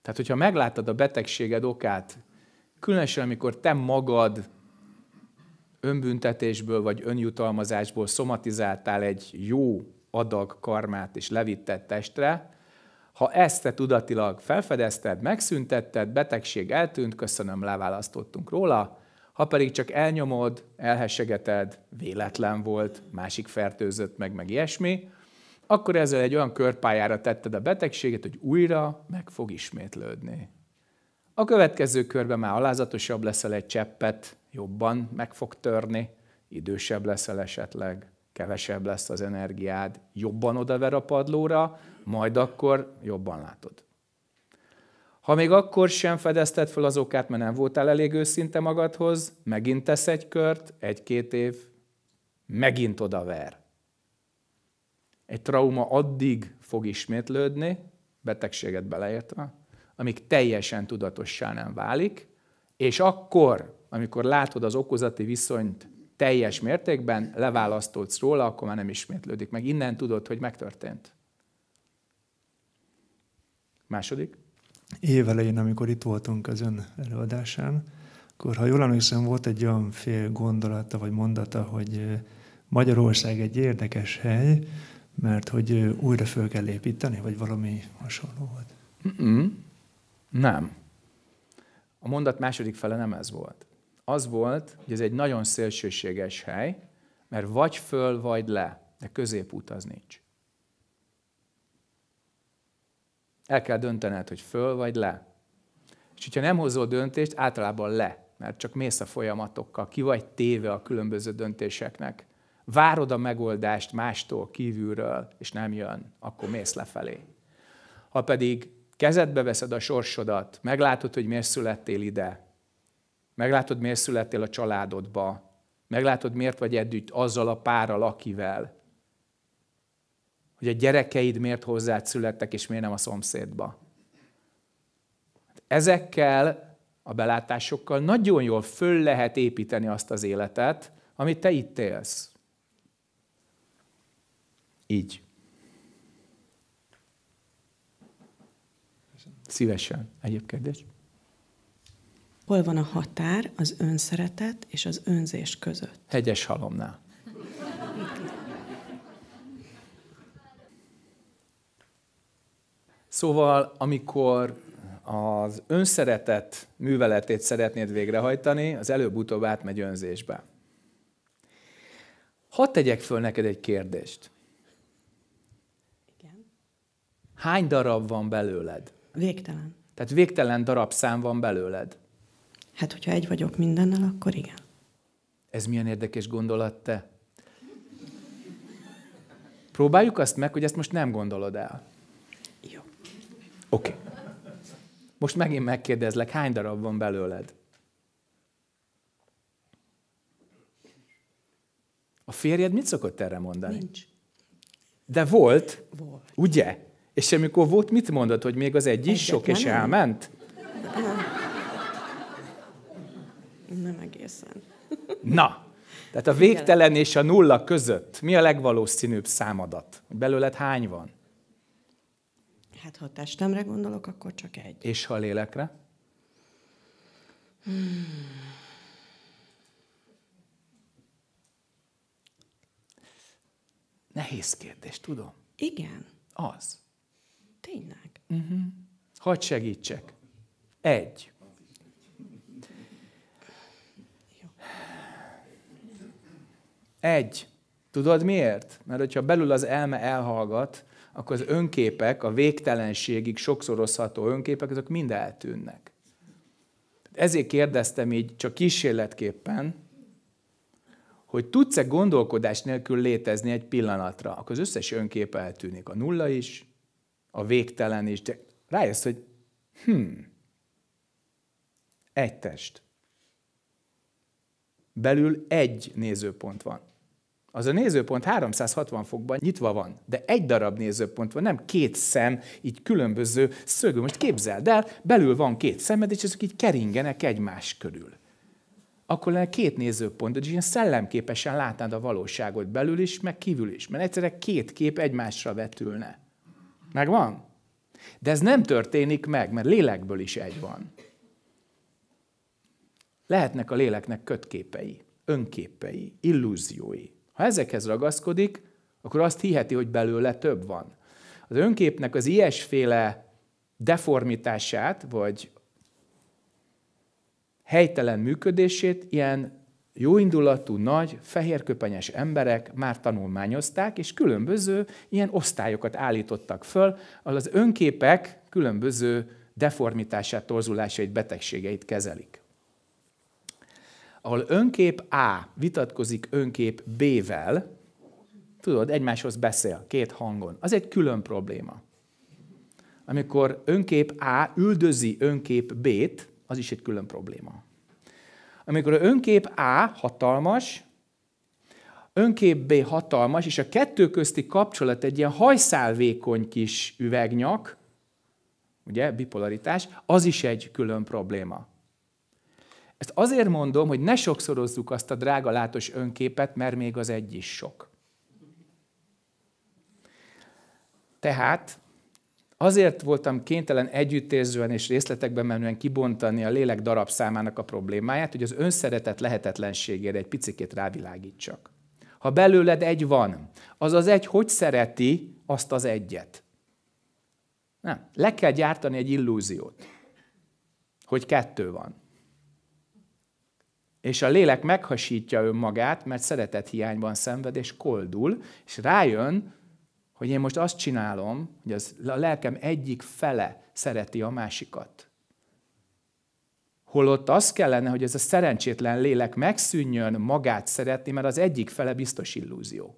Tehát, hogyha meglátod a betegséged okát, különösen amikor te magad önbüntetésből vagy önjutalmazásból szomatizáltál egy jó adag karmát és levittett testre, ha ezt te tudatilag felfedezted, megszüntetted, betegség eltűnt, köszönöm, leválasztottunk róla, ha pedig csak elnyomod, elhessegeted, véletlen volt, másik fertőzött meg, meg ilyesmi, akkor ezzel egy olyan körpályára tetted a betegséget, hogy újra meg fog ismétlődni. A következő körben már alázatosabb leszel egy cseppet, jobban meg fog törni, idősebb leszel esetleg, kevesebb lesz az energiád, jobban odaver a padlóra, majd akkor jobban látod. Ha még akkor sem fedezted fel az okát, mert nem voltál elég őszinte magadhoz, megint tesz egy kört, egy-két év, megint odaver. Egy trauma addig fog ismétlődni, betegséget beleértve, amíg teljesen tudatossá nem válik, és akkor, amikor látod az okozati viszonyt teljes mértékben, leválasztódsz róla, akkor már nem ismétlődik meg. Innen tudod, hogy megtörtént. Második? Évelején, amikor itt voltunk az ön előadásán, akkor ha jól emlékszem, volt egy olyan fél gondolata vagy mondata, hogy Magyarország egy érdekes hely, mert hogy újra föl kell építeni, vagy valami hasonló volt. Mm-mm. Nem. A mondat második fele nem ez volt. Az volt, hogy ez egy nagyon szélsőséges hely, mert vagy föl, vagy le, de középút az nincs. El kell döntened, hogy föl vagy le. És hogyha nem hozol döntést, általában le, mert csak mész a folyamatokkal, ki vagy téve a különböző döntéseknek. Várod a megoldást mástól kívülről, és nem jön, akkor mész lefelé. Ha pedig kezedbe veszed a sorsodat, meglátod, hogy miért születtél ide, meglátod, miért születtél a családodba, meglátod, miért vagy együtt azzal a párral, akivel, hogy a gyerekeid miért hozzád születtek, és miért nem a szomszédba. Ezekkel a belátásokkal nagyon jól föl lehet építeni azt az életet, amit te itt élsz. Így. Szívesen. Egyéb kérdés? Hol van a határ az önszeretet és az önzés között? Hegyes halomnál. Szóval, amikor az önszeretet műveletét szeretnéd végrehajtani, az előbb-utóbb átmegy önzésbe. Hadd tegyek föl neked egy kérdést. Igen. Hány darab van belőled? Végtelen. Tehát végtelen darabszám van belőled. Hát, hogyha egy vagyok mindennel, akkor igen. Ez milyen érdekes gondolat te. Próbáljuk azt meg, hogy ezt most nem gondolod el. Oké. Okay. Most megint megkérdezlek, hány darab van belőled? A férjed mit szokott erre mondani? Nincs. De volt, volt. ugye? És amikor volt, mit mondott, hogy még az egy is sok, és elment? Nem. *laughs* nem egészen. *laughs* Na, tehát a végtelen és a nulla között mi a legvalószínűbb számadat? Belőled hány van? Hát ha testemre gondolok, akkor csak egy. És ha a lélekre? Hmm. Nehéz kérdés, tudom. Igen. Az. Tényleg. Uh-huh. Hadd segítsek. Egy. Jó. Egy. Tudod miért? Mert hogyha belül az elme elhallgat, akkor az önképek, a végtelenségig sokszorozható önképek, azok mind eltűnnek. Ezért kérdeztem így csak kísérletképpen, hogy tudsz-e gondolkodás nélkül létezni egy pillanatra, akkor az összes önkép eltűnik. A nulla is, a végtelen is. De rájössz, hogy hm, egy test. Belül egy nézőpont van az a nézőpont 360 fokban nyitva van, de egy darab nézőpont van, nem két szem, így különböző szögű. Most képzeld el, belül van két szemed, és ezek így keringenek egymás körül. Akkor lenne két nézőpont, és ilyen szellemképesen látnád a valóságot belül is, meg kívül is, mert egyszerre két kép egymásra vetülne. Megvan? De ez nem történik meg, mert lélekből is egy van. Lehetnek a léleknek kötképei, önképei, illúziói, ha ezekhez ragaszkodik, akkor azt hiheti, hogy belőle több van. Az önképnek az ilyesféle deformitását, vagy helytelen működését ilyen jóindulatú, nagy, fehérköpenyes emberek már tanulmányozták, és különböző ilyen osztályokat állítottak föl, ahol az önképek különböző deformitását, torzulásait, betegségeit kezelik ahol önkép A vitatkozik önkép B-vel, tudod, egymáshoz beszél, két hangon. Az egy külön probléma. Amikor önkép A üldözi önkép B-t, az is egy külön probléma. Amikor önkép A hatalmas, önkép B hatalmas, és a kettő közti kapcsolat egy ilyen hajszálvékony kis üvegnyak, ugye, bipolaritás, az is egy külön probléma. Ezt azért mondom, hogy ne sokszorozzuk azt a drága látos önképet, mert még az egy is sok. Tehát azért voltam kénytelen együttérzően és részletekben menően kibontani a lélek darabszámának a problémáját, hogy az önszeretet lehetetlenségére egy picit rávilágítsak. Ha belőled egy van, az az egy hogy szereti azt az egyet? Nem. Le kell gyártani egy illúziót, hogy kettő van. És a lélek meghasítja önmagát, mert szeretet hiányban szenved, és koldul, és rájön, hogy én most azt csinálom, hogy az, a lelkem egyik fele szereti a másikat. Holott az kellene, hogy ez a szerencsétlen lélek megszűnjön magát szeretni, mert az egyik fele biztos illúzió.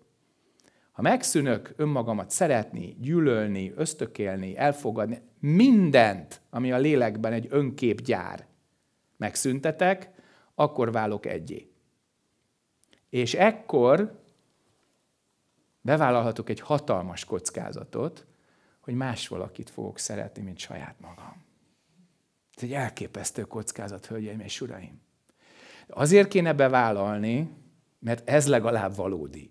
Ha megszűnök önmagamat szeretni, gyűlölni, ösztökélni, elfogadni, mindent, ami a lélekben egy önkép gyár, megszüntetek, akkor válok egyé. És ekkor bevállalhatok egy hatalmas kockázatot, hogy más valakit fogok szeretni, mint saját magam. Ez egy elképesztő kockázat, hölgyeim és uraim. Azért kéne bevállalni, mert ez legalább valódi.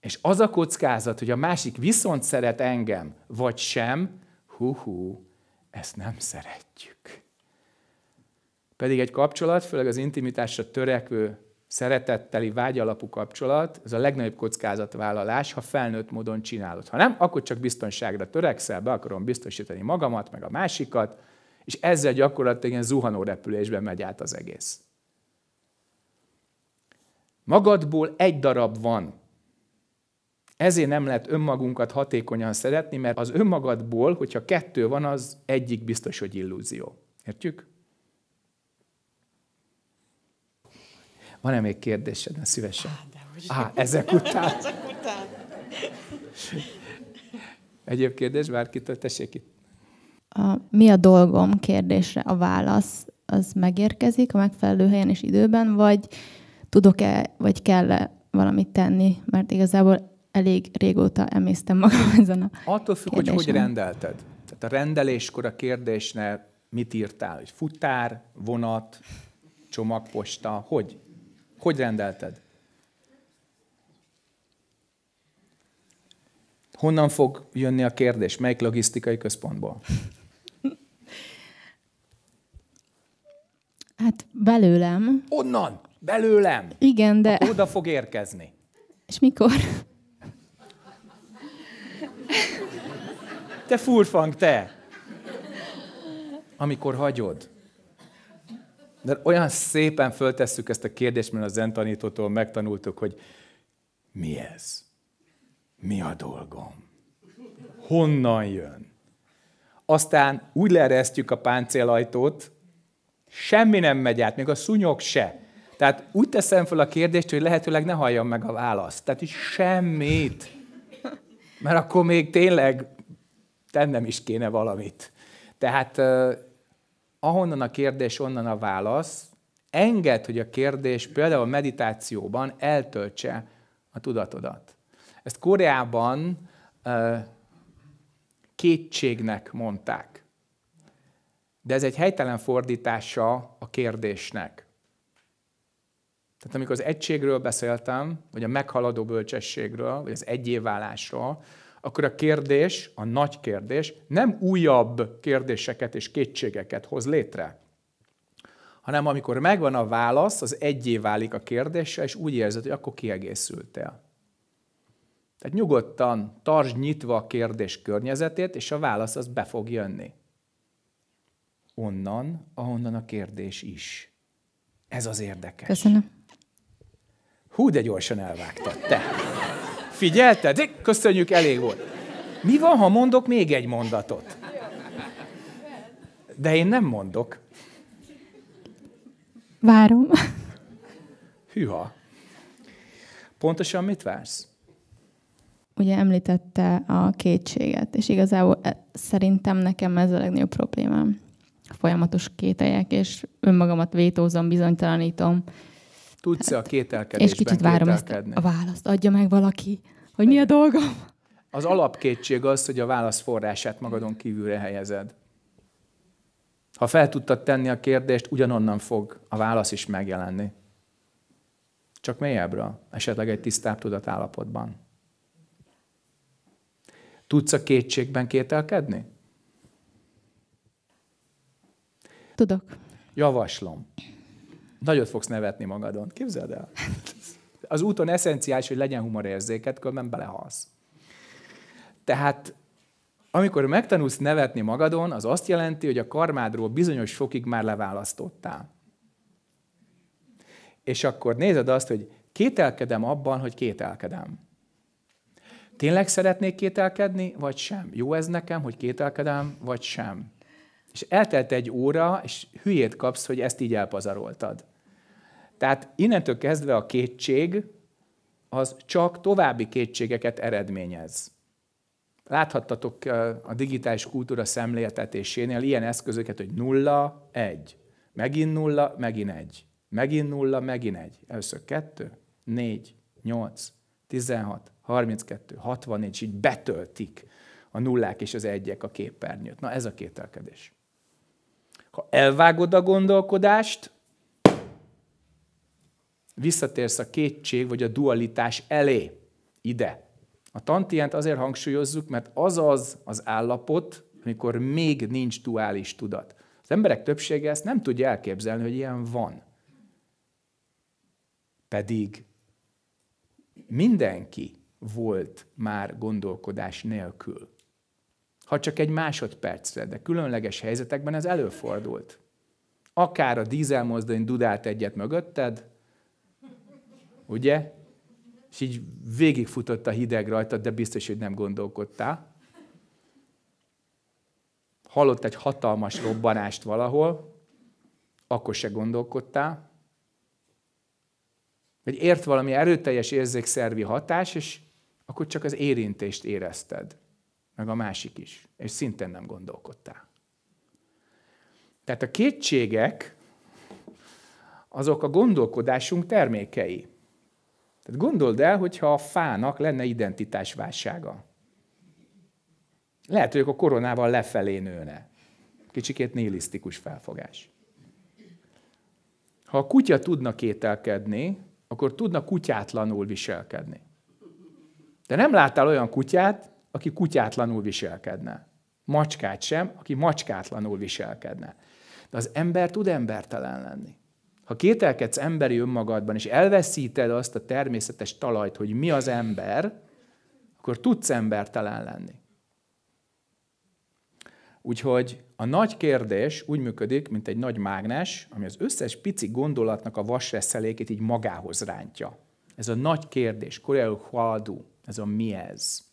És az a kockázat, hogy a másik viszont szeret engem, vagy sem, hú-hú, ezt nem szeretjük. Pedig egy kapcsolat, főleg az intimitásra törekvő, szeretetteli, vágyalapú kapcsolat, ez a legnagyobb kockázatvállalás, ha felnőtt módon csinálod. Ha nem, akkor csak biztonságra törekszel, be akarom biztosítani magamat, meg a másikat, és ezzel gyakorlatilag ilyen zuhanó repülésben megy át az egész. Magadból egy darab van, ezért nem lehet önmagunkat hatékonyan szeretni, mert az önmagadból, hogyha kettő van, az egyik biztos, hogy illúzió. Értjük? Van-e még kérdésed? Na, szívesen. Á, ah, ezek után. *laughs* ezek után. Egyéb kérdés bárkitől? Tessék itt. A, mi a dolgom kérdésre a válasz, az megérkezik a megfelelő helyen és időben, vagy tudok-e, vagy kell -e valamit tenni, mert igazából elég régóta emésztem magam *laughs* ezen a Attól függ, kérdésen. hogy hogy rendelted. Tehát a rendeléskor a kérdésnél mit írtál? Hogy futár, vonat, csomagposta, hogy? Hogy rendelted? Honnan fog jönni a kérdés? Melyik logisztikai központból? Hát belőlem. Onnan? Belőlem? Igen, de... oda fog érkezni. És mikor? Te furfang, te! Amikor hagyod. De olyan szépen föltesszük ezt a kérdést, mert a zentanítótól megtanultuk, hogy mi ez? Mi a dolgom? Honnan jön? Aztán úgy leeresztjük a páncélajtót, semmi nem megy át, még a szúnyog se. Tehát úgy teszem fel a kérdést, hogy lehetőleg ne halljam meg a választ. Tehát, is semmit. Mert akkor még tényleg tennem is kéne valamit. Tehát ahonnan a kérdés, onnan a válasz, enged, hogy a kérdés például a meditációban eltöltse a tudatodat. Ezt Koreában kétségnek mondták. De ez egy helytelen fordítása a kérdésnek. Tehát amikor az egységről beszéltem, vagy a meghaladó bölcsességről, vagy az egyévállásról, akkor a kérdés, a nagy kérdés nem újabb kérdéseket és kétségeket hoz létre, hanem amikor megvan a válasz, az egyé válik a kérdéssel, és úgy érzed, hogy akkor kiegészültél. Tehát nyugodtan tartsd nyitva a kérdés környezetét, és a válasz az be fog jönni. Onnan, ahonnan a kérdés is. Ez az érdekes. Köszönöm. Hú, de gyorsan elvágtad, te. Figyelted? Köszönjük, elég volt. Mi van, ha mondok még egy mondatot? De én nem mondok. Várom. Hűha. Pontosan mit vársz? Ugye említette a kétséget, és igazából e- szerintem nekem ez a legnagyobb problémám. Folyamatos kételjek, és önmagamat vétózom, bizonytalanítom, Tudsz-e a kételkedésben És kicsit várom ezt a választ, adja meg valaki, hogy mi a dolgom. Az alapkétség az, hogy a válasz forrását magadon kívülre helyezed. Ha fel tudtad tenni a kérdést, ugyanonnan fog a válasz is megjelenni. Csak mélyebbre, esetleg egy tisztább tudatállapotban. Tudsz a kétségben kételkedni? Tudok. Javaslom. Nagyot fogsz nevetni magadon. Képzeld el. Az úton eszenciális, hogy legyen humorérzéket, különben belehalsz. Tehát amikor megtanulsz nevetni magadon, az azt jelenti, hogy a karmádról bizonyos fokig már leválasztottál. És akkor nézed azt, hogy kételkedem abban, hogy kételkedem. Tényleg szeretnék kételkedni, vagy sem? Jó ez nekem, hogy kételkedem, vagy sem? És eltelt egy óra, és hülyét kapsz, hogy ezt így elpazaroltad. Tehát innentől kezdve a kétség az csak további kétségeket eredményez. Láthattatok a digitális kultúra szemléltetésénél ilyen eszközöket, hogy nulla, egy. Megint nulla, megint egy. Megint nulla, megint egy. Először kettő, négy, nyolc, tizenhat, harminckettő, hatvan, és így betöltik a nullák és az egyek a képernyőt. Na ez a kételkedés. Ha elvágod a gondolkodást, visszatérsz a kétség vagy a dualitás elé, ide. A tantient azért hangsúlyozzuk, mert az az az állapot, amikor még nincs duális tudat. Az emberek többsége ezt nem tudja elképzelni, hogy ilyen van. Pedig mindenki volt már gondolkodás nélkül. Ha csak egy másodpercre, de különleges helyzetekben ez előfordult. Akár a dízelmozdony dudált egyet mögötted, Ugye? És így végigfutott a hideg rajta, de biztos, hogy nem gondolkodtál. Hallott egy hatalmas robbanást valahol, akkor se gondolkodtál. Vagy ért valami erőteljes érzékszervi hatás, és akkor csak az érintést érezted, meg a másik is, és szintén nem gondolkodtál. Tehát a kétségek azok a gondolkodásunk termékei. Tehát gondold el, hogyha a fának lenne identitásválsága. Lehet, hogy a koronával lefelé nőne. Kicsikét nihilisztikus felfogás. Ha a kutya tudna kételkedni, akkor tudna kutyátlanul viselkedni. De nem láttál olyan kutyát, aki kutyátlanul viselkedne. Macskát sem, aki macskátlanul viselkedne. De az ember tud embertelen lenni. Ha kételkedsz emberi önmagadban, és elveszíted azt a természetes talajt, hogy mi az ember, akkor tudsz embertelen lenni. Úgyhogy a nagy kérdés úgy működik, mint egy nagy mágnes, ami az összes pici gondolatnak a vasreszelékét így magához rántja. Ez a nagy kérdés, koreai haldu, ez a mi ez.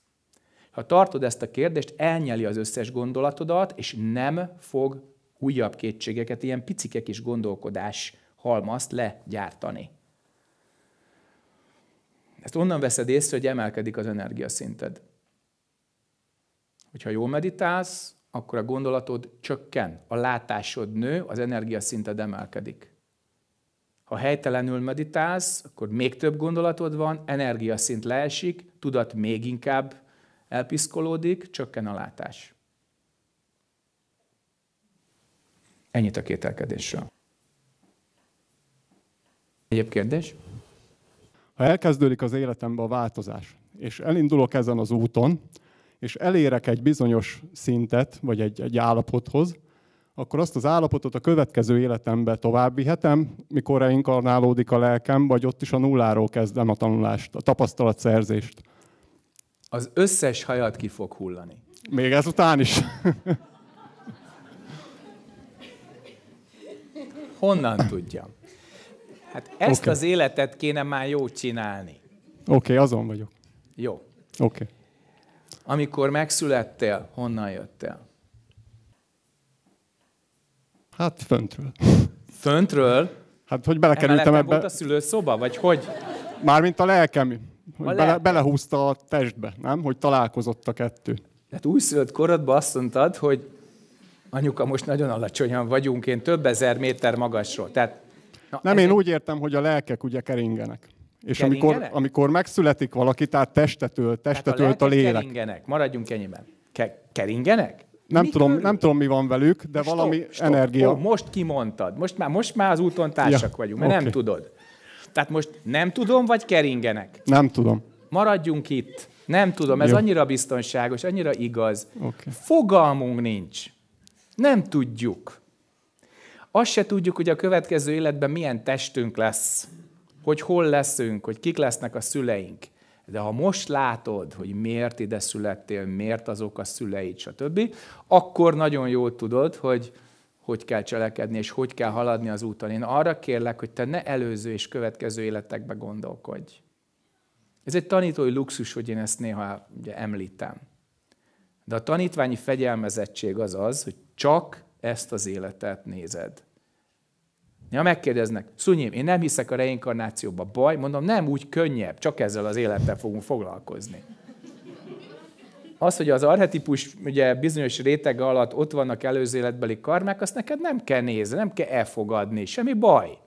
Ha tartod ezt a kérdést, elnyeli az összes gondolatodat, és nem fog újabb kétségeket, ilyen picikek is gondolkodás halmazt legyártani. Ezt onnan veszed észre, hogy emelkedik az energiaszinted. Hogyha jól meditálsz, akkor a gondolatod csökken, a látásod nő, az energiaszinted emelkedik. Ha helytelenül meditálsz, akkor még több gondolatod van, energiaszint leesik, tudat még inkább elpiszkolódik, csökken a látás. Ennyit a kételkedésről. Egyéb kérdés? Ha elkezdődik az életemben a változás, és elindulok ezen az úton, és elérek egy bizonyos szintet, vagy egy, egy állapothoz, akkor azt az állapotot a következő életembe tovább vihetem, mikor reinkarnálódik a lelkem, vagy ott is a nulláról kezdem a tanulást, a tapasztalatszerzést. Az összes hajat ki fog hullani. Még ezután is. Honnan tudjam? Hát ezt okay. az életet kéne már jó csinálni. Oké, okay, azon vagyok. Jó. Oké. Okay. Amikor megszülettél, honnan jöttél? Hát föntről. Föntről? Hát, hogy belekerültem ebbe. volt a szülőszoba, vagy hogy? Mármint a lelkem. Hogy a bele, belehúzta a testbe, nem? Hogy találkozott a kettő. Tehát újszülött korodban azt mondtad, hogy anyuka, most nagyon alacsonyan vagyunk, én több ezer méter magasról. Tehát Na, Nem, én egy... úgy értem, hogy a lelkek ugye keringenek. És amikor, amikor megszületik valaki, tehát testetől, testetől tehát a, a lélek. Keringenek, maradjunk ennyiben. Ke- keringenek? Nem tudom, nem tudom, mi van velük, de stop, valami stop. energia. Oh, most kimondtad, most már, most már az úton társak ja, vagyunk, mert okay. nem tudod. Tehát most nem tudom, vagy keringenek? Nem tudom. Maradjunk itt. Nem tudom, ez Jó. annyira biztonságos, annyira igaz. Okay. Fogalmunk nincs. Nem tudjuk. Azt se tudjuk, hogy a következő életben milyen testünk lesz, hogy hol leszünk, hogy kik lesznek a szüleink. De ha most látod, hogy miért ide születtél, miért azok a szüleid, stb., akkor nagyon jól tudod, hogy hogy kell cselekedni, és hogy kell haladni az úton. Én arra kérlek, hogy te ne előző és következő életekbe gondolkodj. Ez egy tanítói luxus, hogy én ezt néha ugye, említem. De a tanítványi fegyelmezettség az az, hogy csak ezt az életet nézed. Ja, megkérdeznek, Szunyim, én nem hiszek a reinkarnációba, baj? Mondom, nem úgy könnyebb, csak ezzel az élettel fogunk foglalkozni. Az, hogy az arhetipus ugye bizonyos rétege alatt ott vannak előző életbeli karmák, azt neked nem kell nézni, nem kell elfogadni, semmi baj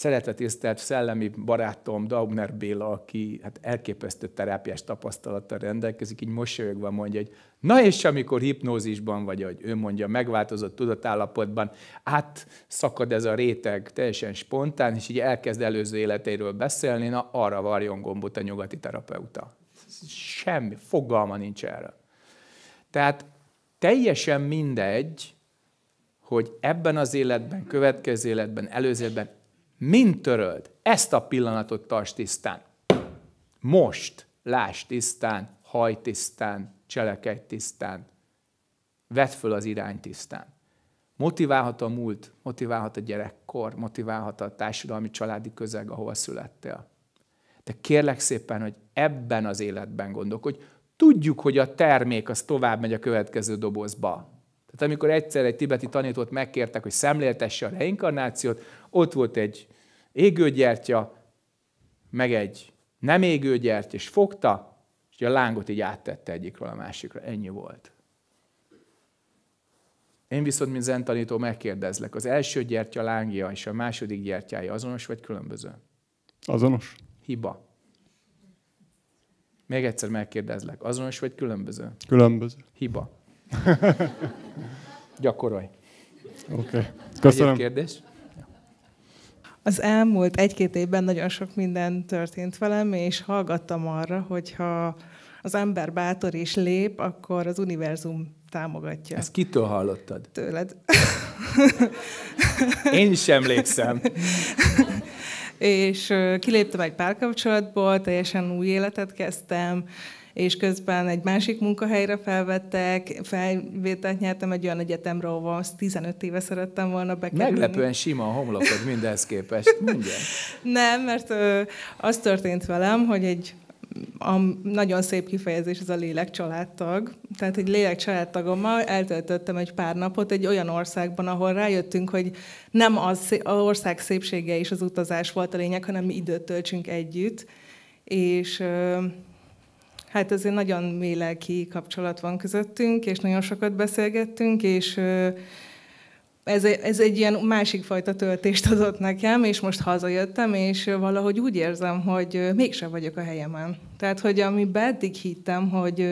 szeretetisztelt szellemi barátom Daubner Béla, aki hát elképesztő terápiás tapasztalattal rendelkezik, így mosolyogva mondja, hogy na és amikor hipnózisban vagy, ahogy ő mondja, megváltozott tudatállapotban, szakad ez a réteg teljesen spontán, és így elkezd előző életéről beszélni, na arra varjon gombot a nyugati terapeuta. Semmi, fogalma nincs erre. Tehát teljesen mindegy, hogy ebben az életben, következő életben, előzőben mind töröld. Ezt a pillanatot tarts tisztán. Most láss tisztán, haj tisztán, cselekedj tisztán. Vedd föl az irány tisztán. Motiválhat a múlt, motiválhat a gyerekkor, motiválhat a társadalmi családi közeg, ahova születtél. De kérlek szépen, hogy ebben az életben gondolkodj. Tudjuk, hogy a termék az tovább megy a következő dobozba tehát amikor egyszer egy tibeti tanítót megkértek, hogy szemléltesse a reinkarnációt, ott volt egy égőgyertya, meg egy nem égőgyertya, és fogta, és a lángot így áttette egyikről a másikra. Ennyi volt. Én viszont, mint zen tanító megkérdezlek, az első gyertya lángja és a második gyertyája azonos vagy különböző? Azonos. Hiba. Még egyszer megkérdezlek, azonos vagy különböző? Különböző. Hiba. *laughs* Gyakorolj. Oké. Okay. Köszönöm. Egyéb kérdés? Az elmúlt egy-két évben nagyon sok minden történt velem, és hallgattam arra, hogyha az ember bátor és lép, akkor az univerzum támogatja. Ezt kitől hallottad? Tőled. *laughs* Én is emlékszem. *laughs* és kiléptem egy párkapcsolatból, teljesen új életet kezdtem, és közben egy másik munkahelyre felvettek, felvételt nyertem egy olyan egyetemre, ahol azt 15 éve szerettem volna bekerülni. Meglepően sima a homlokod mindez képest, mondja. *laughs* Nem, mert ö, az történt velem, hogy egy a nagyon szép kifejezés ez a lélek családtag. Tehát egy lélek családtagommal eltöltöttem egy pár napot egy olyan országban, ahol rájöttünk, hogy nem az, az ország szépsége és az utazás volt a lényeg, hanem mi időt töltsünk együtt. És Hát azért nagyon mély lelki kapcsolat van közöttünk, és nagyon sokat beszélgettünk, és ez, ez egy ilyen másik fajta töltést adott nekem, és most hazajöttem, és valahogy úgy érzem, hogy mégsem vagyok a helyemen. Tehát, hogy ami eddig hittem, hogy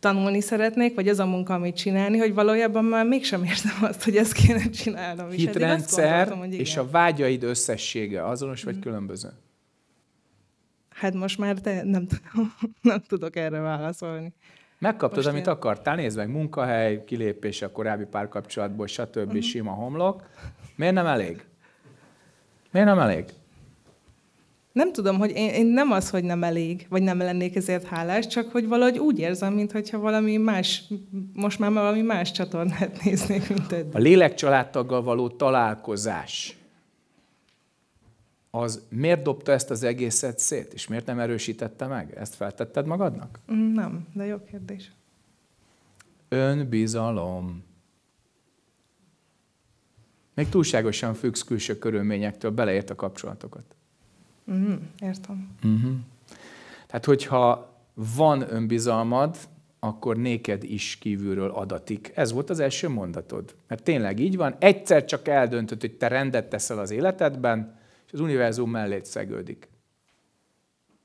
tanulni szeretnék, vagy az a munka, amit csinálni, hogy valójában már mégsem érzem azt, hogy ezt kéne csinálnom. Hitrendszer és a vágyaid összessége azonos vagy mm. különböző? Hát most már te nem, *laughs* nem tudok erre válaszolni. Megkaptad, most amit én... akartál, nézd meg, munkahely, kilépés a korábbi párkapcsolatból, stb. Uh-huh. sima homlok. Miért nem elég? Miért nem elég? Nem tudom, hogy én, én nem az, hogy nem elég, vagy nem lennék ezért hálás, csak hogy valahogy úgy érzem, mintha valami más, most már valami más csatornát *laughs* néznék, mint eddig. A lélek családtaggal való találkozás az miért dobta ezt az egészet szét, és miért nem erősítette meg? Ezt feltetted magadnak? Mm, nem, de jó kérdés. Önbizalom. Még túlságosan függsz külső körülményektől, beleért a kapcsolatokat. Mm, értem. Mm-hmm. Tehát, hogyha van önbizalmad, akkor néked is kívülről adatik. Ez volt az első mondatod. Mert tényleg így van, egyszer csak eldöntött, hogy te rendet teszel az életedben, és az univerzum mellé szegődik.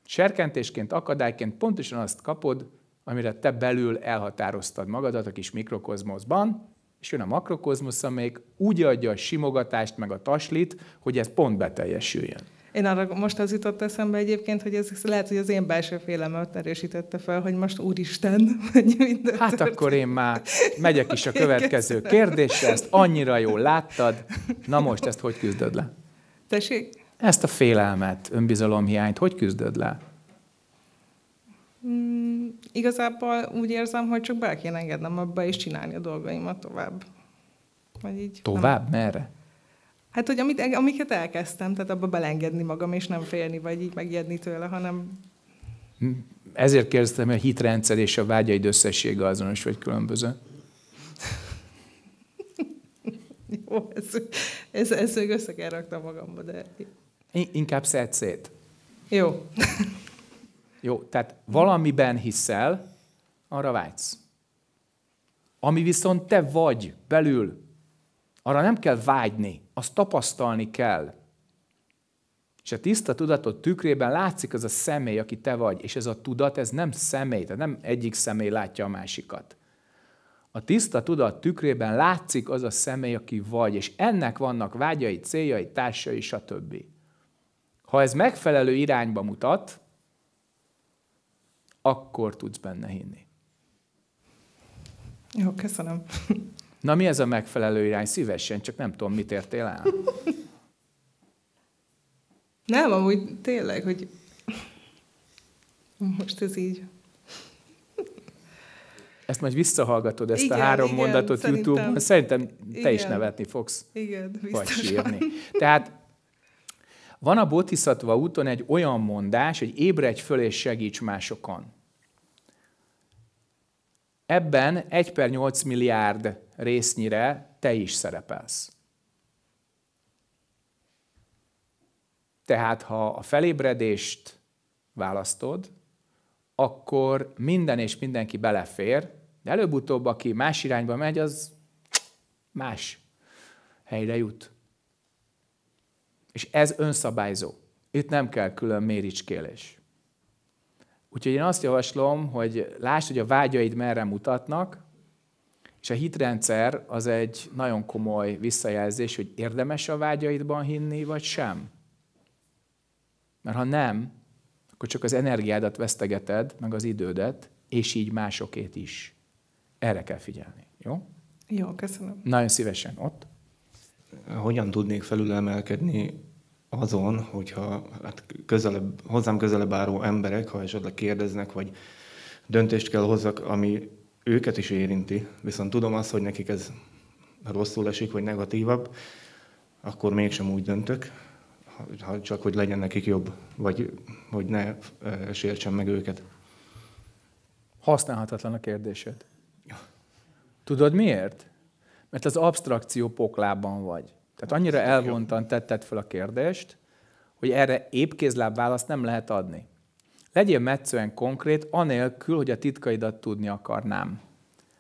Serkentésként, akadályként pontosan azt kapod, amire te belül elhatároztad magadat a kis mikrokozmoszban, és jön a makrokozmosz, amelyik úgy adja a simogatást, meg a taslit, hogy ez pont beteljesüljön. Én arra most az jutott eszembe egyébként, hogy ez lehet, hogy az én belső félemet erősítette fel, hogy most úristen, *laughs* hogy minden Hát történt. akkor én már megyek is a következő kérdésre, ezt annyira jól láttad, na most ezt hogy küzdöd le? Tessék? Ezt a félelmet, önbizalomhiányt hogy küzdöd le? Mm, igazából úgy érzem, hogy csak be kéne engednem abba és csinálni a dolgaimat tovább. Vagy így, tovább? Nem. Merre? Hát, hogy amit, amiket elkezdtem, tehát abba belengedni magam, és nem félni, vagy így megijedni tőle, hanem... Hm, ezért kérdeztem, hogy a hitrendszer és a vágyaid összessége azonos, vagy különböző? *laughs* Jó, ez, ez, ez még össze kell raktam magamba, de... Inkább szed szét. Jó. Jó, tehát valamiben hiszel, arra vágysz. Ami viszont te vagy belül, arra nem kell vágyni, azt tapasztalni kell. És a tiszta tudatod tükrében látszik az a személy, aki te vagy, és ez a tudat, ez nem személy, tehát nem egyik személy látja a másikat. A tiszta tudat tükrében látszik az a személy, aki vagy, és ennek vannak vágyai, céljai, társai, stb. Ha ez megfelelő irányba mutat, akkor tudsz benne hinni. Jó, köszönöm. Na mi ez a megfelelő irány? Szívesen, csak nem tudom, mit értél el. Nem, amúgy tényleg, hogy most ez így ezt majd visszahallgatod, ezt igen, a három igen, mondatot szerintem, YouTube-on, szerintem te igen, is nevetni fogsz. Igen, biztosan. Vagy sírni. Tehát van a Bodhisattva úton egy olyan mondás, hogy ébredj föl és segíts másokon. Ebben 1 per 8 milliárd résznyire te is szerepelsz. Tehát ha a felébredést választod, akkor minden és mindenki belefér, de előbb-utóbb, aki más irányba megy, az más helyre jut. És ez önszabályzó. Itt nem kell külön méricskélés. Úgyhogy én azt javaslom, hogy lásd, hogy a vágyaid merre mutatnak, és a hitrendszer az egy nagyon komoly visszajelzés, hogy érdemes a vágyaidban hinni, vagy sem. Mert ha nem, akkor csak az energiádat vesztegeted, meg az idődet, és így másokét is. Erre kell figyelni, jó? Jó, köszönöm. Nagyon szívesen ott. Hogyan tudnék felülemelkedni azon, hogyha hát közelebb, hozzám közelebb álló emberek, ha esetleg kérdeznek, vagy döntést kell hozzak, ami őket is érinti, viszont tudom azt, hogy nekik ez rosszul esik, vagy negatívabb, akkor mégsem úgy döntök, ha csak hogy legyen nekik jobb, vagy hogy ne eh, sértsem meg őket. Használhatatlan a kérdésed. Tudod miért? Mert az abstrakció poklában vagy. Tehát hát annyira elvontan tetted fel a kérdést, hogy erre épp kézláb választ nem lehet adni. Legyél metszően konkrét, anélkül, hogy a titkaidat tudni akarnám.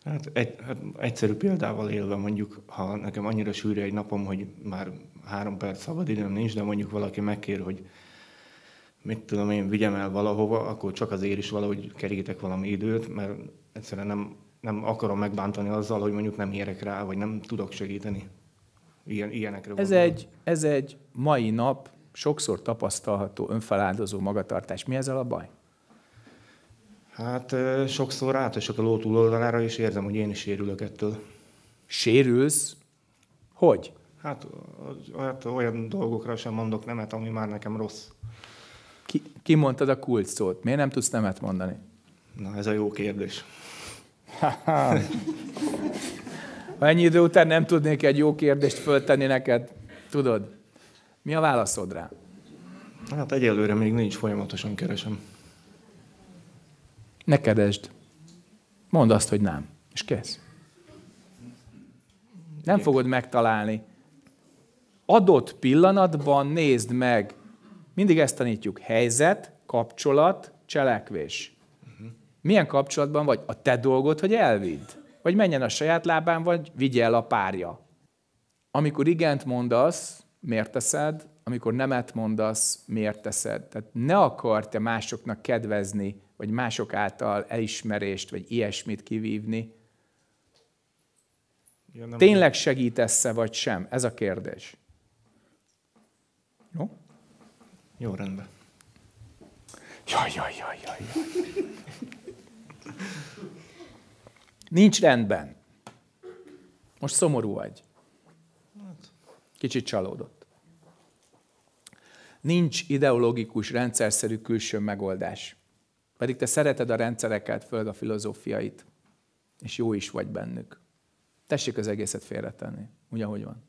Hát, egy, hát egyszerű példával élve mondjuk, ha nekem annyira sűrű egy napom, hogy már három perc szabad időm nincs, de mondjuk valaki megkér, hogy mit tudom én, vigyem el valahova, akkor csak azért is valahogy kerítek valami időt, mert egyszerűen nem nem akarom megbántani azzal, hogy mondjuk nem érek rá, vagy nem tudok segíteni. Ilyen, ilyenekre ez gondolom. egy, ez egy mai nap sokszor tapasztalható önfeláldozó magatartás. Mi ezzel a baj? Hát sokszor átesek a ló túloldalára, és érzem, hogy én is sérülök ettől. Sérülsz? Hogy? Hát, hát olyan dolgokra sem mondok nemet, ami már nekem rossz. Ki, ki mondtad a kulcs szót? Miért nem tudsz nemet mondani? Na, ez a jó kérdés. Ha *laughs* ennyi idő után nem tudnék egy jó kérdést föltenni neked, tudod? Mi a válaszod rá? Hát egyelőre még nincs, folyamatosan keresem. Ne keresd. Mondd azt, hogy nem. És kész. Nem fogod megtalálni. Adott pillanatban nézd meg. Mindig ezt tanítjuk. Helyzet, kapcsolat, cselekvés. Milyen kapcsolatban vagy? A te dolgod, hogy elvidd? Vagy menjen a saját lábán, vagy vigye el a párja? Amikor igent mondasz, miért teszed? Amikor nemet mondasz, miért teszed? Tehát ne akar te másoknak kedvezni, vagy mások által elismerést, vagy ilyesmit kivívni. Ja, nem Tényleg segítesz-e, vagy sem? Ez a kérdés. Jó? Jó, rendben. Jaj, jaj, jaj, jaj, jaj. Nincs rendben. Most szomorú vagy. Kicsit csalódott. Nincs ideológikus, rendszerszerű külső megoldás. Pedig te szereted a rendszereket, főleg a filozófiait, és jó is vagy bennük. Tessék az egészet félretenni, úgy, van.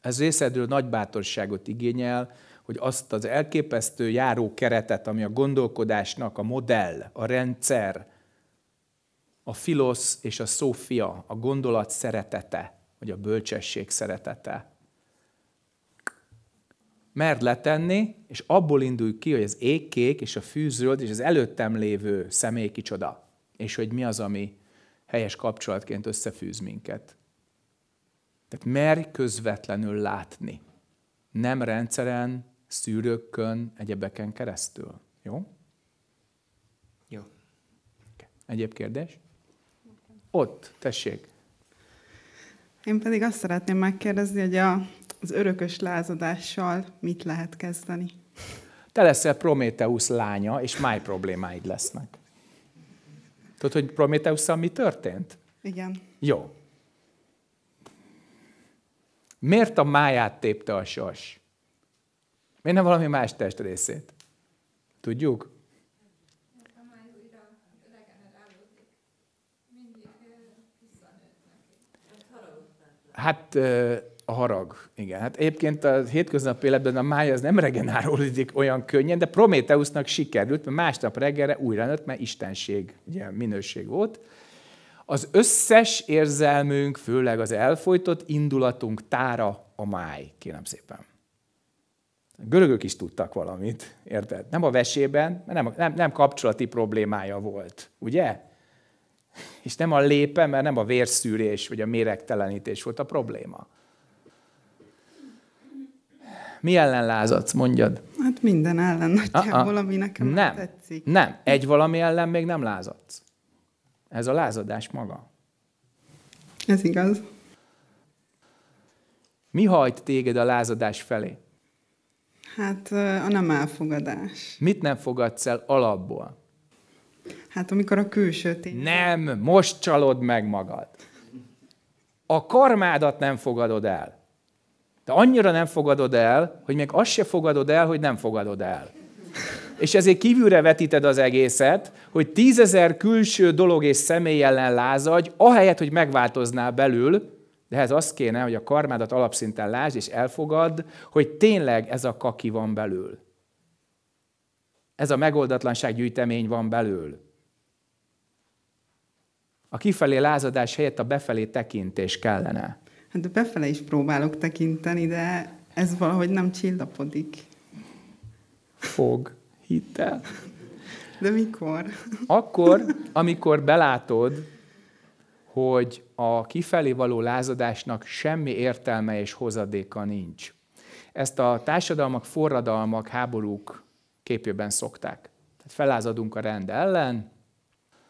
Ez részedről nagy bátorságot igényel, hogy azt az elképesztő járó keretet, ami a gondolkodásnak a modell, a rendszer, a filosz és a szófia, a gondolat szeretete, vagy a bölcsesség szeretete. Mert letenni, és abból indulj ki, hogy az égkék és a fűzöld és az előttem lévő személy kicsoda, és hogy mi az, ami helyes kapcsolatként összefűz minket. Tehát merj közvetlenül látni. Nem rendszeren, szűrőkön, egyebeken keresztül. Jó? Jó. Egyéb kérdés? Ott, tessék. Én pedig azt szeretném megkérdezni, hogy a, az örökös lázadással mit lehet kezdeni? Te leszel Prométeusz lánya, és máj problémáid lesznek. Tudod, hogy Prométeusszal mi történt? Igen. Jó. Miért a máját tépte a sas? Miért nem valami más testrészét? Tudjuk? Hát a harag, igen. Hát egyébként a hétköznapi életben a máj az nem regenerálódik olyan könnyen, de Prométeusznak sikerült, mert másnap reggelre újra nőtt, mert istenség ugye, minőség volt. Az összes érzelmünk, főleg az elfolytott indulatunk tára a máj, kérem szépen. A görögök is tudtak valamit, érted? Nem a vesében, mert nem, nem, nem kapcsolati problémája volt, ugye? És nem a lépe, mert nem a vérszűrés vagy a méregtelenítés volt a probléma. Mi ellen lázadsz, mondjad? Hát minden ellen nagyjából, ami nekem ah, ah. nem, tetszik. Nem, egy valami ellen még nem lázadsz. Ez a lázadás maga. Ez igaz. Mi hajt téged a lázadás felé? Hát a nem elfogadás. Mit nem fogadsz el alapból? Hát amikor a külső tény. Nem, most csalod meg magad. A karmádat nem fogadod el. Te annyira nem fogadod el, hogy még azt se fogadod el, hogy nem fogadod el. És ezért kívülre vetíted az egészet, hogy tízezer külső dolog és személy ellen lázadj, ahelyett, hogy megváltoznál belül, de ez az kéne, hogy a karmádat alapszinten lásd és elfogadd, hogy tényleg ez a kaki van belül. Ez a megoldatlanság gyűjtemény van belül. A kifelé lázadás helyett a befelé tekintés kellene. Hát de befele is próbálok tekinteni, de ez valahogy nem csillapodik. Fog. Hittel. De mikor? Akkor, amikor belátod, hogy a kifelé való lázadásnak semmi értelme és hozadéka nincs. Ezt a társadalmak, forradalmak, háborúk képében szokták. Tehát felázadunk a rend ellen,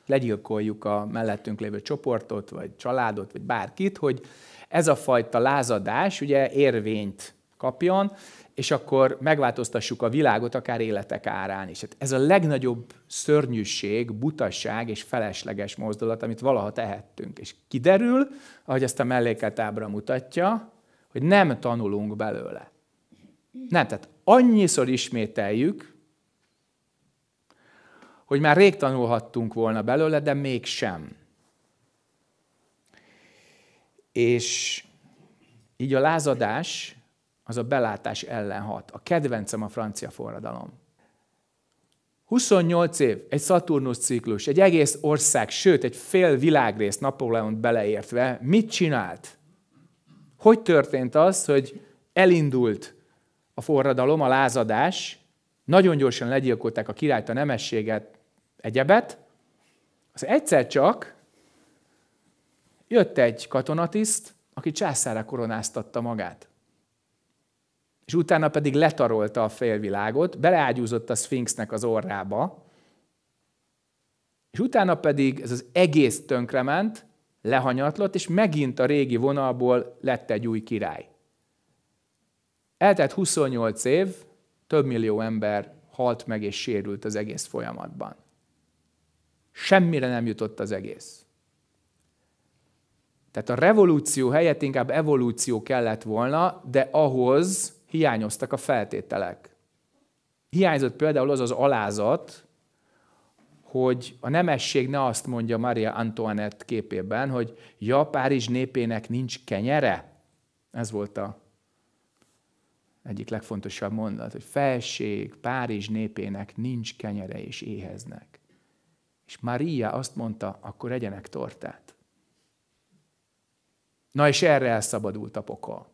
legyilkoljuk a mellettünk lévő csoportot, vagy családot, vagy bárkit, hogy ez a fajta lázadás ugye érvényt kapjon, és akkor megváltoztassuk a világot akár életek árán is. Hát ez a legnagyobb szörnyűség, butasság és felesleges mozdulat, amit valaha tehettünk. És kiderül, ahogy ezt a mellékelt ábra mutatja, hogy nem tanulunk belőle. Nem, tehát annyiszor ismételjük, hogy már rég tanulhattunk volna belőle, de mégsem. És így a lázadás az a belátás ellen hat. A kedvencem a francia forradalom. 28 év, egy Saturnus ciklus, egy egész ország, sőt, egy fél világrész Napóleont beleértve, mit csinált? Hogy történt az, hogy elindult a forradalom, a lázadás, nagyon gyorsan legyilkolták a királyt, a nemességet, egyebet, az egyszer csak jött egy katonatiszt, aki császára koronáztatta magát és utána pedig letarolta a félvilágot, beleágyúzott a Sphinxnek az orrába, és utána pedig ez az egész tönkrement, lehanyatlott, és megint a régi vonalból lett egy új király. Eltelt 28 év, több millió ember halt meg és sérült az egész folyamatban. Semmire nem jutott az egész. Tehát a revolúció helyett inkább evolúció kellett volna, de ahhoz hiányoztak a feltételek. Hiányzott például az az alázat, hogy a nemesség ne azt mondja Maria Antoinette képében, hogy ja, Párizs népének nincs kenyere. Ez volt a egyik legfontosabb mondat, hogy felség, Párizs népének nincs kenyere és éheznek. És Maria azt mondta, akkor egyenek tortát. Na és erre elszabadult a pokol.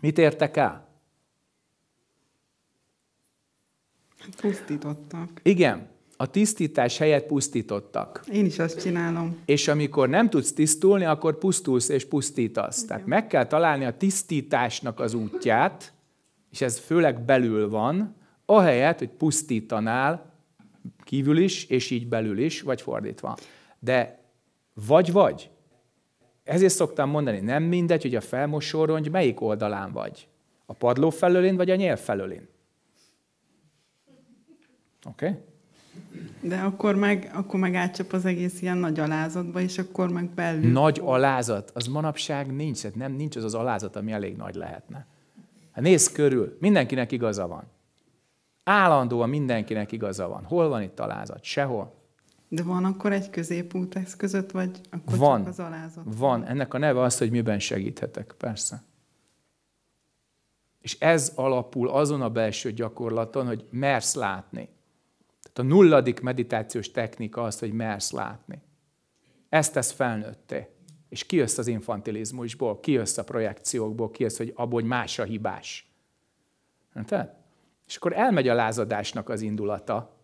Mit értek el? Pusztítottak. Igen. A tisztítás helyett pusztítottak. Én is azt csinálom. És amikor nem tudsz tisztulni, akkor pusztulsz és pusztítasz. Igen. Tehát meg kell találni a tisztításnak az útját, és ez főleg belül van, ahelyett, hogy pusztítanál kívül is, és így belül is, vagy fordítva. De vagy-vagy. Ezért szoktam mondani, nem mindegy, hogy a rongy melyik oldalán vagy. A padló felőlén, vagy a nyél felőlén. Oké? Okay? De akkor meg, akkor meg átcsap az egész ilyen nagy alázatba, és akkor meg belül. Nagy alázat. Az manapság nincs. Hát nem, nincs az az alázat, ami elég nagy lehetne. Hát nézz körül. Mindenkinek igaza van. Állandóan mindenkinek igaza van. Hol van itt alázat? Sehol. De van akkor egy középút ez között, vagy akkor van, csak az alázat? Van. Ennek a neve az, hogy miben segíthetek. Persze. És ez alapul azon a belső gyakorlaton, hogy mersz látni. A nulladik meditációs technika az, hogy mersz látni. Ezt tesz felnőtté. És kijössz az infantilizmusból, kijössz a projekciókból, kijössz, hogy abból, hogy más a hibás. Érted? És akkor elmegy a lázadásnak az indulata.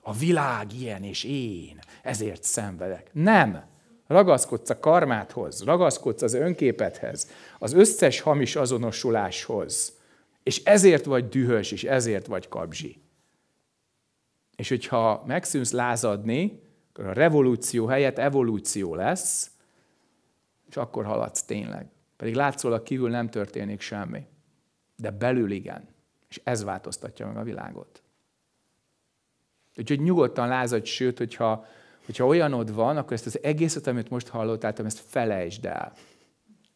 A világ ilyen, és én ezért szenvedek. Nem! Ragaszkodsz a karmádhoz, ragaszkodsz az önképedhez, az összes hamis azonosuláshoz, és ezért vagy dühös, és ezért vagy kabzsi. És hogyha megszűnsz lázadni, akkor a revolúció helyett evolúció lesz, és akkor haladsz tényleg. Pedig látszólag kívül nem történik semmi. De belül igen. És ez változtatja meg a világot. Úgyhogy nyugodtan lázadj, sőt, hogyha, hogyha olyanod van, akkor ezt az egészet, amit most hallottál, ezt felejtsd el.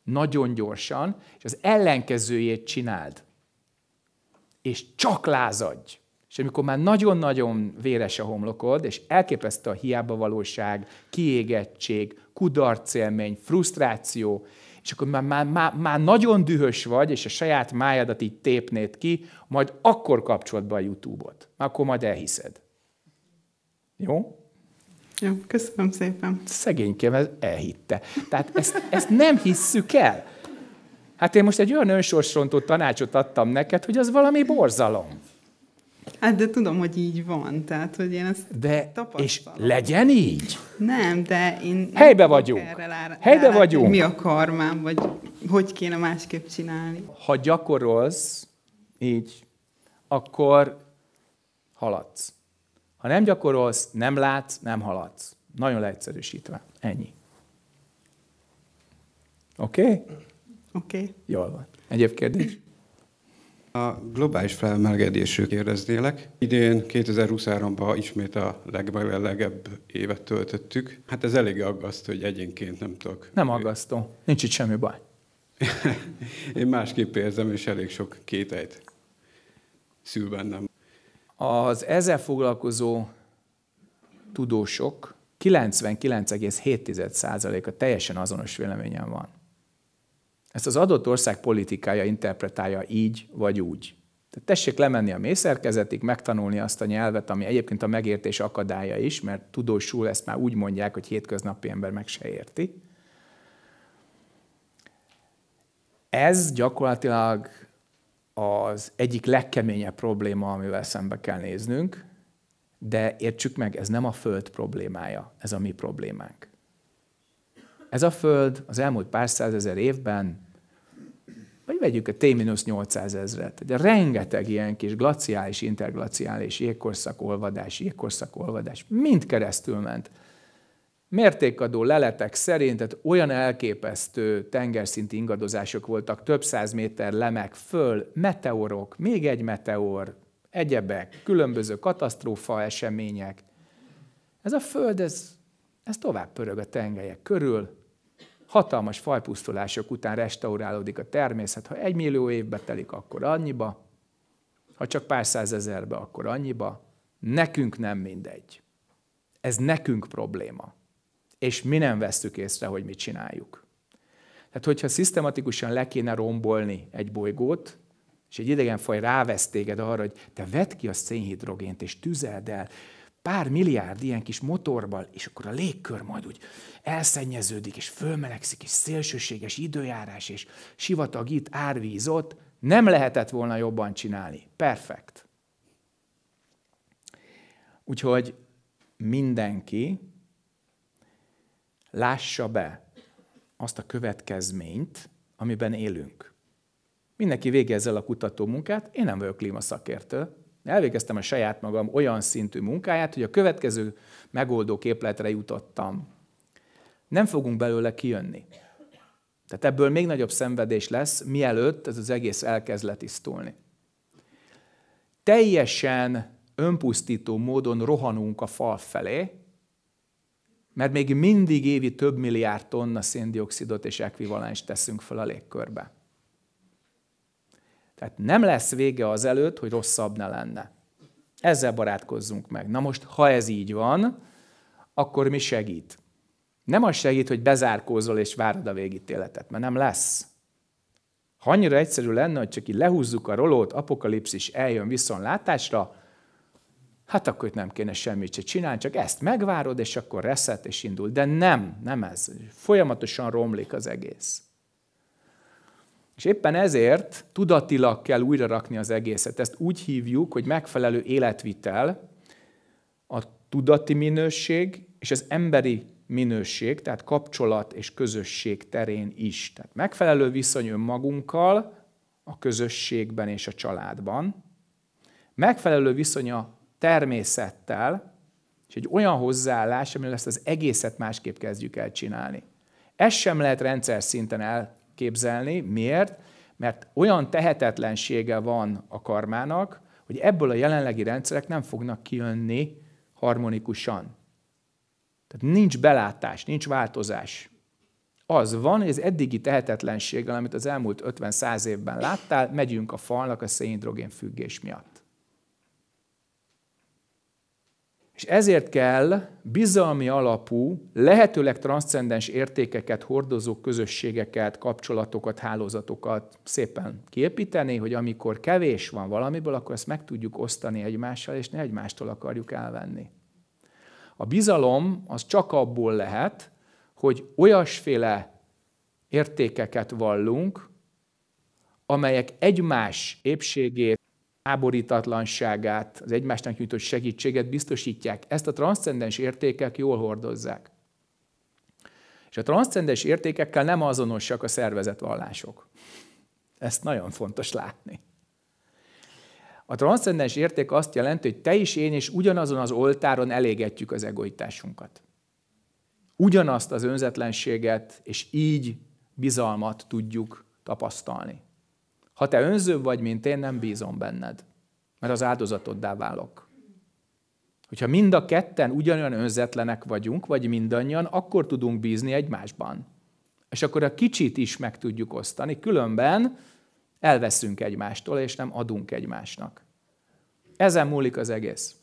Nagyon gyorsan, és az ellenkezőjét csináld. És csak lázadj. És amikor már nagyon-nagyon véres a homlokod, és elképesztő a hiába valóság, kiégettség, kudarcélmény, frusztráció, és akkor már, már, már, már nagyon dühös vagy, és a saját májadat így tépnéd ki, majd akkor kapcsolod be a YouTube-ot. Akkor majd elhiszed. Jó? Jó, köszönöm szépen. Szegénykém, ez elhitte. Tehát ezt, ezt nem hisszük el. Hát én most egy olyan önsorsrontó tanácsot adtam neked, hogy az valami borzalom. Hát de tudom, hogy így van, tehát hogy én ezt de, tapasztalom. És legyen így? Nem, de én... Helybe vagyunk. Erre Helybe rá, vagyunk. Mi a karmám, vagy hogy kéne másképp csinálni. Ha gyakorolsz így, akkor haladsz. Ha nem gyakorolsz, nem látsz, nem haladsz. Nagyon leegyszerűsítve. Ennyi. Oké? Okay? Oké. Okay. Jól van. Egyéb kérdés? A globális felmelegedésről kérdeznélek. Idén 2023-ban ismét a legmelegebb évet töltöttük. Hát ez elég aggaszt, hogy egyénként nem tudok. Nem aggasztó. Nincs itt semmi baj. *laughs* Én másképp érzem, és elég sok kételyt szül bennem. Az ezzel foglalkozó tudósok 99,7%-a teljesen azonos véleményen van. Ezt az adott ország politikája interpretálja így vagy úgy. Tehát tessék lemenni a mészerkezetig, megtanulni azt a nyelvet, ami egyébként a megértés akadálya is, mert tudósul ezt már úgy mondják, hogy hétköznapi ember meg se érti. Ez gyakorlatilag az egyik legkeményebb probléma, amivel szembe kell néznünk, de értsük meg, ez nem a Föld problémája, ez a mi problémánk ez a Föld az elmúlt pár százezer évben, vagy vegyük a T-800 ezret, egy rengeteg ilyen kis glaciális, interglaciális jégkorszakolvadás, jégkorszakolvadás, mind keresztül ment. Mértékadó leletek szerint tehát olyan elképesztő tengerszinti ingadozások voltak, több száz méter lemek föl, meteorok, még egy meteor, egyebek, különböző katasztrófa események. Ez a Föld, ez, ez tovább pörög a tengelyek körül, hatalmas fajpusztulások után restaurálódik a természet. Ha egy millió évbe telik, akkor annyiba, ha csak pár százezerbe, akkor annyiba. Nekünk nem mindegy. Ez nekünk probléma. És mi nem vesztük észre, hogy mit csináljuk. Tehát, hogyha szisztematikusan le kéne rombolni egy bolygót, és egy idegenfaj rávesz téged arra, hogy te vedd ki a szénhidrogént, és tüzeld el, pár milliárd ilyen kis motorbal, és akkor a légkör majd úgy elszennyeződik, és fölmelegszik, és szélsőséges időjárás, és sivatag itt, árvíz ott, nem lehetett volna jobban csinálni. Perfekt. Úgyhogy mindenki lássa be azt a következményt, amiben élünk. Mindenki végezzel a kutató munkát, én nem vagyok klímaszakértő, Elvégeztem a saját magam olyan szintű munkáját, hogy a következő megoldó képletre jutottam. Nem fogunk belőle kijönni. Tehát ebből még nagyobb szenvedés lesz, mielőtt ez az egész elkezd letisztulni. Teljesen önpusztító módon rohanunk a fal felé, mert még mindig évi több milliárd tonna széndiokszidot és ekvivalens teszünk fel a légkörbe. Tehát nem lesz vége az előtt, hogy rosszabb ne lenne. Ezzel barátkozzunk meg. Na most, ha ez így van, akkor mi segít? Nem az segít, hogy bezárkózol és várod a végítéletet, mert nem lesz. Ha annyira egyszerű lenne, hogy csak így lehúzzuk a rolót, apokalipszis eljön viszontlátásra, hát akkor itt nem kéne semmit se csinálni, csak ezt megvárod, és akkor reszet, és indul. De nem, nem ez. Folyamatosan romlik az egész. És éppen ezért tudatilag kell újra rakni az egészet. Ezt úgy hívjuk, hogy megfelelő életvitel, a tudati minőség és az emberi minőség, tehát kapcsolat és közösség terén is. Tehát megfelelő viszony önmagunkkal, a közösségben és a családban, megfelelő viszony a természettel, és egy olyan hozzáállás, amivel ezt az egészet másképp kezdjük el csinálni. Ez sem lehet rendszer szinten el képzelni. Miért? Mert olyan tehetetlensége van a karmának, hogy ebből a jelenlegi rendszerek nem fognak kijönni harmonikusan. Tehát nincs belátás, nincs változás. Az van, hogy az eddigi tehetetlenséggel, amit az elmúlt 50-100 évben láttál, megyünk a falnak a szénhidrogén függés miatt. És ezért kell bizalmi alapú, lehetőleg transzcendens értékeket hordozó közösségeket, kapcsolatokat, hálózatokat szépen kiépíteni, hogy amikor kevés van valamiből, akkor ezt meg tudjuk osztani egymással, és ne egymástól akarjuk elvenni. A bizalom az csak abból lehet, hogy olyasféle értékeket vallunk, amelyek egymás épségét, áborítatlanságát, az egymásnak nyújtott segítséget biztosítják. Ezt a transzcendens értékek jól hordozzák. És a transzcendens értékekkel nem azonosak a szervezetvallások. Ezt nagyon fontos látni. A transzcendens érték azt jelenti, hogy te is én is ugyanazon az oltáron elégetjük az egoitásunkat. Ugyanazt az önzetlenséget és így bizalmat tudjuk tapasztalni. Ha te önzőbb vagy, mint én, nem bízom benned, mert az áldozatoddá válok. Hogyha mind a ketten ugyanolyan önzetlenek vagyunk, vagy mindannyian, akkor tudunk bízni egymásban. És akkor a kicsit is meg tudjuk osztani, különben elveszünk egymástól, és nem adunk egymásnak. Ezen múlik az egész.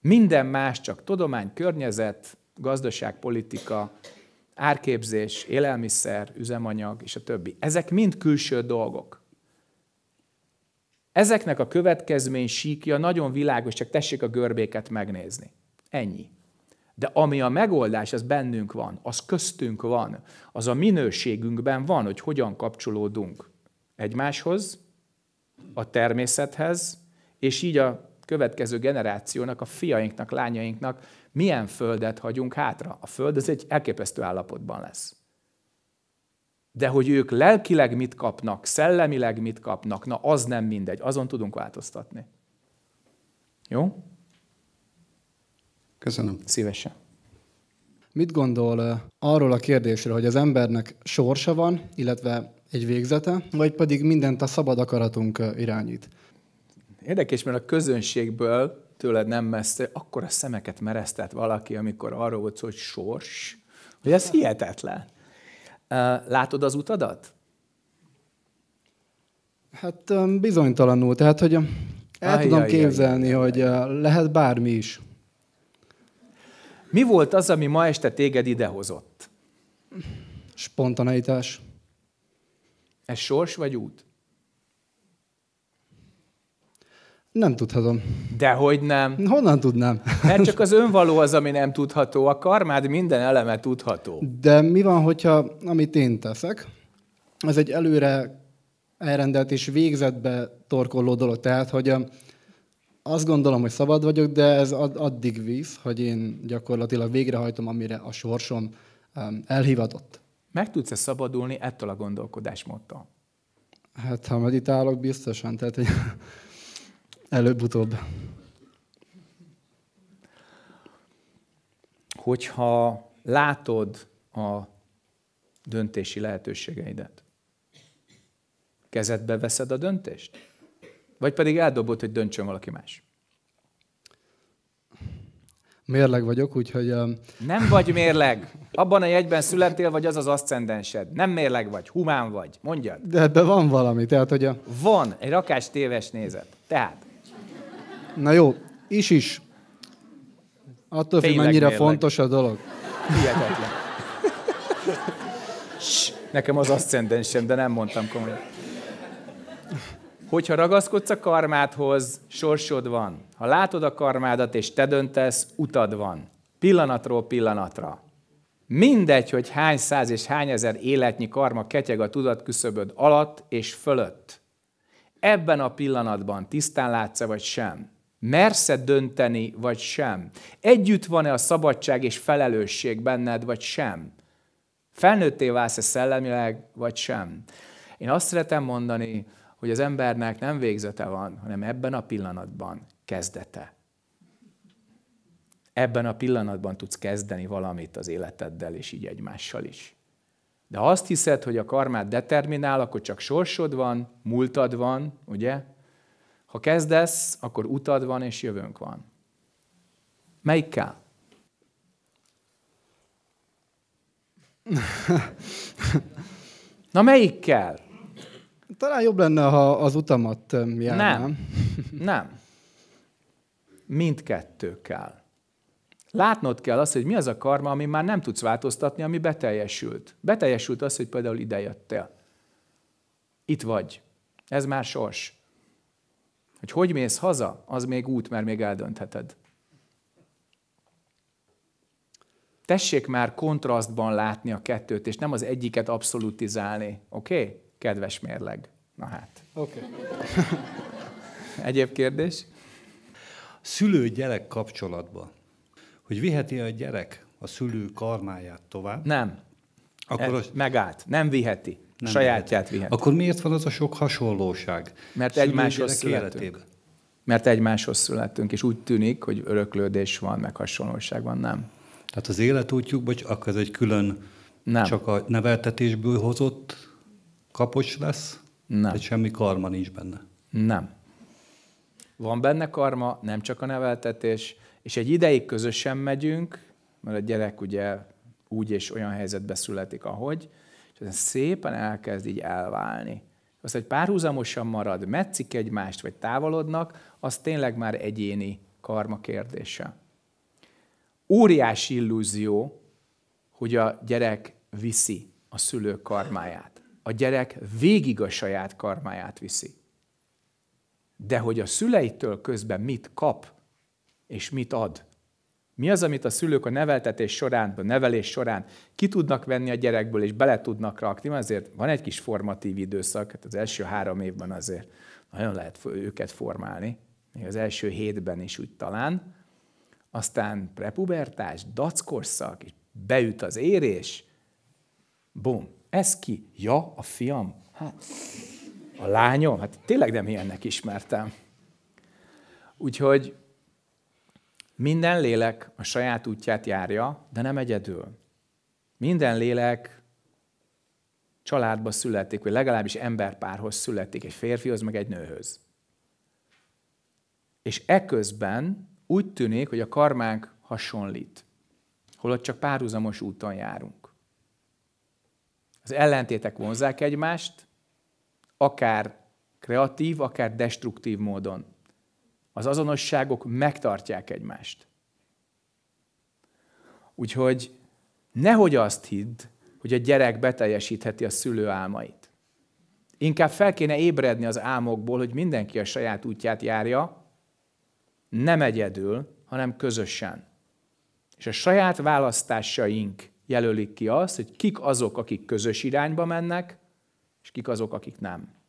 Minden más csak tudomány, környezet, gazdaságpolitika, árképzés, élelmiszer, üzemanyag és a többi. Ezek mind külső dolgok. Ezeknek a következmény síkja nagyon világos, csak tessék a görbéket megnézni. Ennyi. De ami a megoldás, az bennünk van, az köztünk van, az a minőségünkben van, hogy hogyan kapcsolódunk egymáshoz, a természethez, és így a következő generációnak, a fiainknak, lányainknak milyen földet hagyunk hátra. A föld az egy elképesztő állapotban lesz. De hogy ők lelkileg mit kapnak, szellemileg mit kapnak, na az nem mindegy, azon tudunk változtatni. Jó? Köszönöm. Szívesen. Mit gondol arról a kérdésről, hogy az embernek sorsa van, illetve egy végzete, vagy pedig mindent a szabad akaratunk irányít? Érdekes, mert a közönségből tőled nem messze, akkor a szemeket mereztet valaki, amikor arról volt szó, hogy sors, hogy ez hihetetlen. Látod az utadat? Hát bizonytalanul. Tehát, hogy el ajj, tudom ajj, képzelni, ajj, hogy lehet bármi is. Mi volt az, ami ma este téged idehozott? Spontaneitás. Ez sors vagy út? Nem tudhatom. Dehogy nem. Honnan tudnám? Mert csak az önvaló az, ami nem tudható. A karmád minden eleme tudható. De mi van, hogyha amit én teszek, az egy előre elrendelt és végzetbe torkolló dolog. Tehát, hogy a, azt gondolom, hogy szabad vagyok, de ez addig víz, hogy én gyakorlatilag végrehajtom, amire a sorsom elhivatott. Meg tudsz-e szabadulni ettől a gondolkodásmódtól? Hát, ha meditálok, biztosan. Tehát, hogy előbb-utóbb. Hogyha látod a döntési lehetőségeidet, kezedbe veszed a döntést? Vagy pedig eldobod, hogy döntsön valaki más? Mérleg vagyok, úgyhogy... Um... Nem vagy mérleg. Abban a jegyben születél, vagy az az aszcendensed. Nem mérleg vagy, humán vagy. Mondjad. De ebben van valami, tehát hogy a... Van, egy rakás téves nézet. Tehát, Na jó, is is. Attól függ, mennyire mérlek. fontos a dolog. Hihetetlen. Nekem az asszcendensem, de nem mondtam komolyan. Hogyha ragaszkodsz a karmádhoz, sorsod van. Ha látod a karmádat és te döntesz, utad van. Pillanatról pillanatra. Mindegy, hogy hány száz és hány ezer életnyi karma ketyeg a tudat küszöböd alatt és fölött. Ebben a pillanatban tisztán látsz vagy sem. Mersz-e dönteni, vagy sem? Együtt van-e a szabadság és felelősség benned, vagy sem? Felnőtté válsz-e szellemileg, vagy sem? Én azt szeretem mondani, hogy az embernek nem végzete van, hanem ebben a pillanatban kezdete. Ebben a pillanatban tudsz kezdeni valamit az életeddel, és így egymással is. De ha azt hiszed, hogy a karmát determinál, akkor csak sorsod van, múltad van, ugye? Ha kezdesz, akkor utad van és jövőnk van. Melyik kell? Na melyik kell? Talán jobb lenne, ha az utamat jelne. Nem. Nem. Mindkettő kell. Látnod kell azt, hogy mi az a karma, ami már nem tudsz változtatni, ami beteljesült. Beteljesült az, hogy például idejöttél. Itt vagy. Ez már sors. Hogy hogy mész haza, az még út, mert még eldöntheted. Tessék már kontrasztban látni a kettőt, és nem az egyiket abszolutizálni. Oké? Okay? Kedves mérleg. Na hát. Oké. Okay. *laughs* Egyéb kérdés? Szülő-gyerek kapcsolatban. Hogy viheti a gyerek a szülő karmáját tovább? Nem. Akkor e, az... megállt. Nem viheti nem Sajátját vihet. vihet. Akkor miért van az a sok hasonlóság? Mert egymáshoz születünk. Mert egymáshoz születtünk, és úgy tűnik, hogy öröklődés van, meg hasonlóság van, nem? Tehát az vagy akkor ez egy külön nem. csak a neveltetésből hozott kapocs lesz? Nem. Tehát semmi karma nincs benne? Nem. Van benne karma, nem csak a neveltetés, és egy ideig közösen megyünk, mert a gyerek ugye úgy és olyan helyzetbe születik, ahogy, és szépen elkezd így elválni. Az, hogy párhuzamosan marad, metszik egymást, vagy távolodnak, az tényleg már egyéni karma kérdése. Óriási illúzió, hogy a gyerek viszi a szülő karmáját. A gyerek végig a saját karmáját viszi. De hogy a szüleitől közben mit kap, és mit ad – mi az, amit a szülők a neveltetés során, a nevelés során ki tudnak venni a gyerekből, és bele tudnak rakni? Azért van egy kis formatív időszak, hát az első három évben azért nagyon lehet őket formálni, még az első hétben is úgy talán. Aztán prepubertás, dackorszak, és beüt az érés, bum, ez ki? Ja, a fiam? Hát, a lányom? Hát tényleg nem ilyennek ismertem. Úgyhogy minden lélek a saját útját járja, de nem egyedül. Minden lélek családba születik, vagy legalábbis emberpárhoz születik, egy férfihoz, meg egy nőhöz. És eközben úgy tűnik, hogy a karmánk hasonlít, holott csak párhuzamos úton járunk. Az ellentétek vonzák egymást, akár kreatív, akár destruktív módon. Az azonosságok megtartják egymást. Úgyhogy nehogy azt hidd, hogy a gyerek beteljesítheti a szülő álmait. Inkább fel kéne ébredni az álmokból, hogy mindenki a saját útját járja, nem egyedül, hanem közösen. És a saját választásaink jelölik ki azt, hogy kik azok, akik közös irányba mennek, és kik azok, akik nem.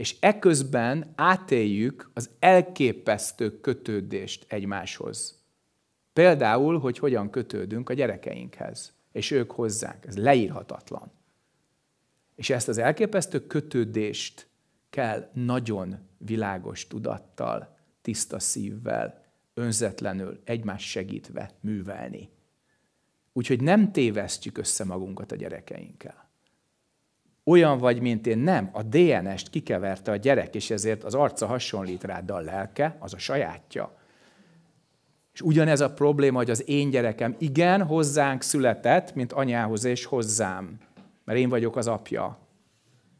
És eközben átéljük az elképesztő kötődést egymáshoz. Például, hogy hogyan kötődünk a gyerekeinkhez, és ők hozzánk. Ez leírhatatlan. És ezt az elképesztő kötődést kell nagyon világos tudattal, tiszta szívvel, önzetlenül, egymás segítve művelni. Úgyhogy nem tévesztjük össze magunkat a gyerekeinkkel olyan vagy, mint én. Nem, a DNS-t kikeverte a gyerek, és ezért az arca hasonlít rád, de a lelke az a sajátja. És ugyanez a probléma, hogy az én gyerekem igen, hozzánk született, mint anyához és hozzám, mert én vagyok az apja.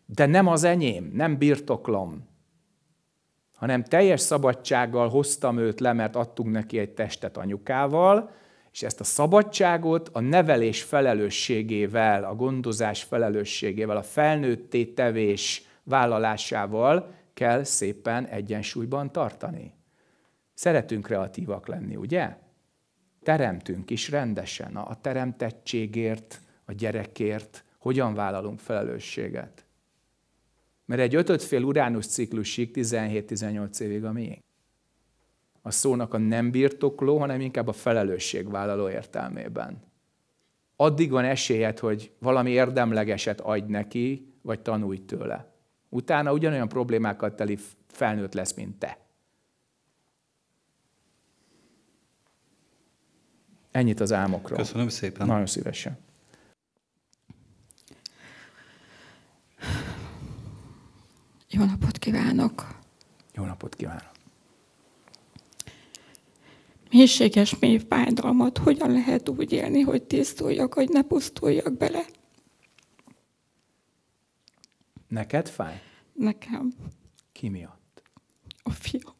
De nem az enyém, nem birtoklom, hanem teljes szabadsággal hoztam őt le, mert adtunk neki egy testet anyukával, és ezt a szabadságot a nevelés felelősségével, a gondozás felelősségével, a felnőtté tevés vállalásával kell szépen egyensúlyban tartani. Szeretünk kreatívak lenni, ugye? Teremtünk is rendesen a teremtettségért, a gyerekért, hogyan vállalunk felelősséget. Mert egy ötödfél uránus ciklusig 17-18 évig a miénk a szónak a nem birtokló, hanem inkább a felelősségvállaló értelmében. Addig van esélyed, hogy valami érdemlegeset adj neki, vagy tanulj tőle. Utána ugyanolyan problémákat teli felnőtt lesz, mint te. Ennyit az álmokról. Köszönöm szépen. Nagyon szívesen. Jó napot kívánok! Jó napot kívánok! mélységes mély fájdalmat hogyan lehet úgy élni, hogy tisztuljak, hogy ne pusztuljak bele. Neked fáj? Nekem. Ki miatt? A fiam.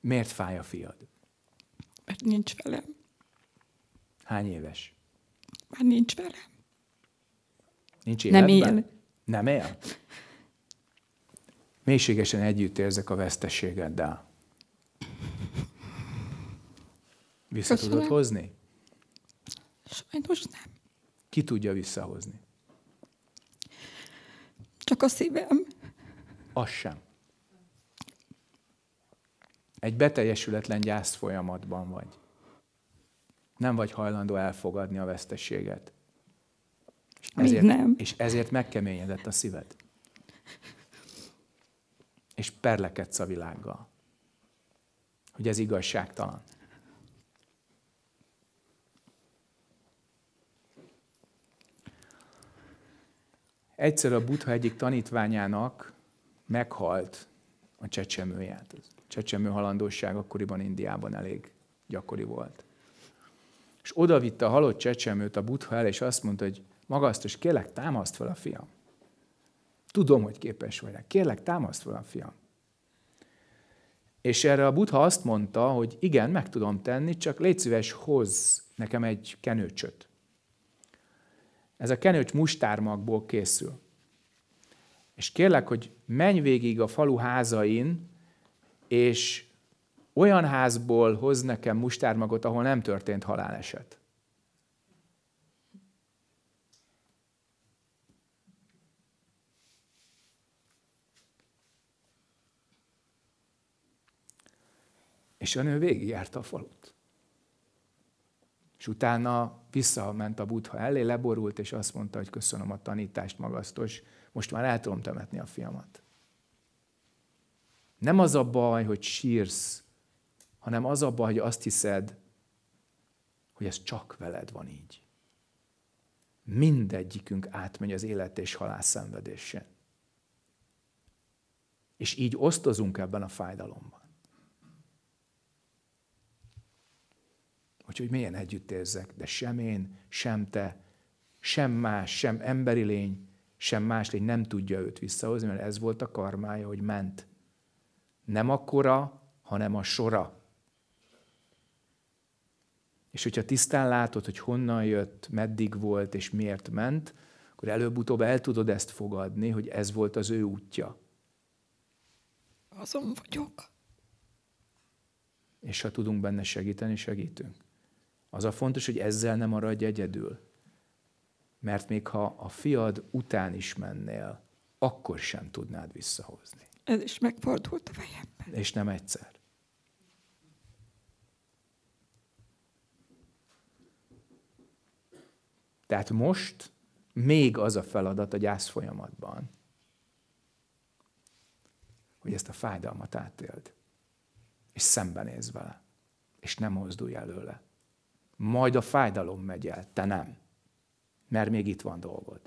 Miért fáj a fiad? Mert nincs velem. Hány éves? Már nincs velem. Nincs életben? Nem él. Nem él? mélységesen együtt érzek a veszteségeddel. Vissza Köszönöm. tudod hozni? Sajnos nem. Ki tudja visszahozni? Csak a szívem. Az sem. Egy beteljesületlen gyász folyamatban vagy. Nem vagy hajlandó elfogadni a veszteséget. És ezért, nem. És ezért megkeményedett a szíved és perlekedsz a világgal. Hogy ez igazságtalan. Egyszer a Buddha egyik tanítványának meghalt a csecsemőját. A csecsemő halandóság akkoriban Indiában elég gyakori volt. És odavitte a halott csecsemőt a Buddha el, és azt mondta, hogy magasztos, kélek, támaszt fel a fiam. Tudom, hogy képes vagy rá. Kérlek, támaszt fel a fiam. És erre a Buddha azt mondta, hogy igen, meg tudom tenni, csak légy szíves, hozz nekem egy kenőcsöt. Ez a kenőcs mustármagból készül. És kérlek, hogy menj végig a falu házain, és olyan házból hoz nekem mustármagot, ahol nem történt haláleset. És a nő végigjárta a falut. És utána visszament a buddha elé, leborult, és azt mondta, hogy köszönöm a tanítást, magasztos, most már el tudom temetni a fiamat. Nem az a baj, hogy sírsz, hanem az a baj, hogy azt hiszed, hogy ez csak veled van így. Mindegyikünk átmegy az élet és halál szenvedésen. És így osztozunk ebben a fájdalomban. Úgyhogy milyen együtt érzek, de sem én, sem te, sem más, sem emberi lény, sem más lény nem tudja őt visszahozni, mert ez volt a karmája, hogy ment. Nem a kora, hanem a sora. És hogyha tisztán látod, hogy honnan jött, meddig volt és miért ment, akkor előbb-utóbb el tudod ezt fogadni, hogy ez volt az ő útja. Azon vagyok. És ha tudunk benne segíteni, segítünk. Az a fontos, hogy ezzel nem maradj egyedül. Mert még ha a fiad után is mennél, akkor sem tudnád visszahozni. Ez is megfordult a fejemben. És nem egyszer. Tehát most még az a feladat a gyász folyamatban, hogy ezt a fájdalmat átéld, és szembenéz vele, és nem mozdulj előle majd a fájdalom megy el, te nem. Mert még itt van dolgod.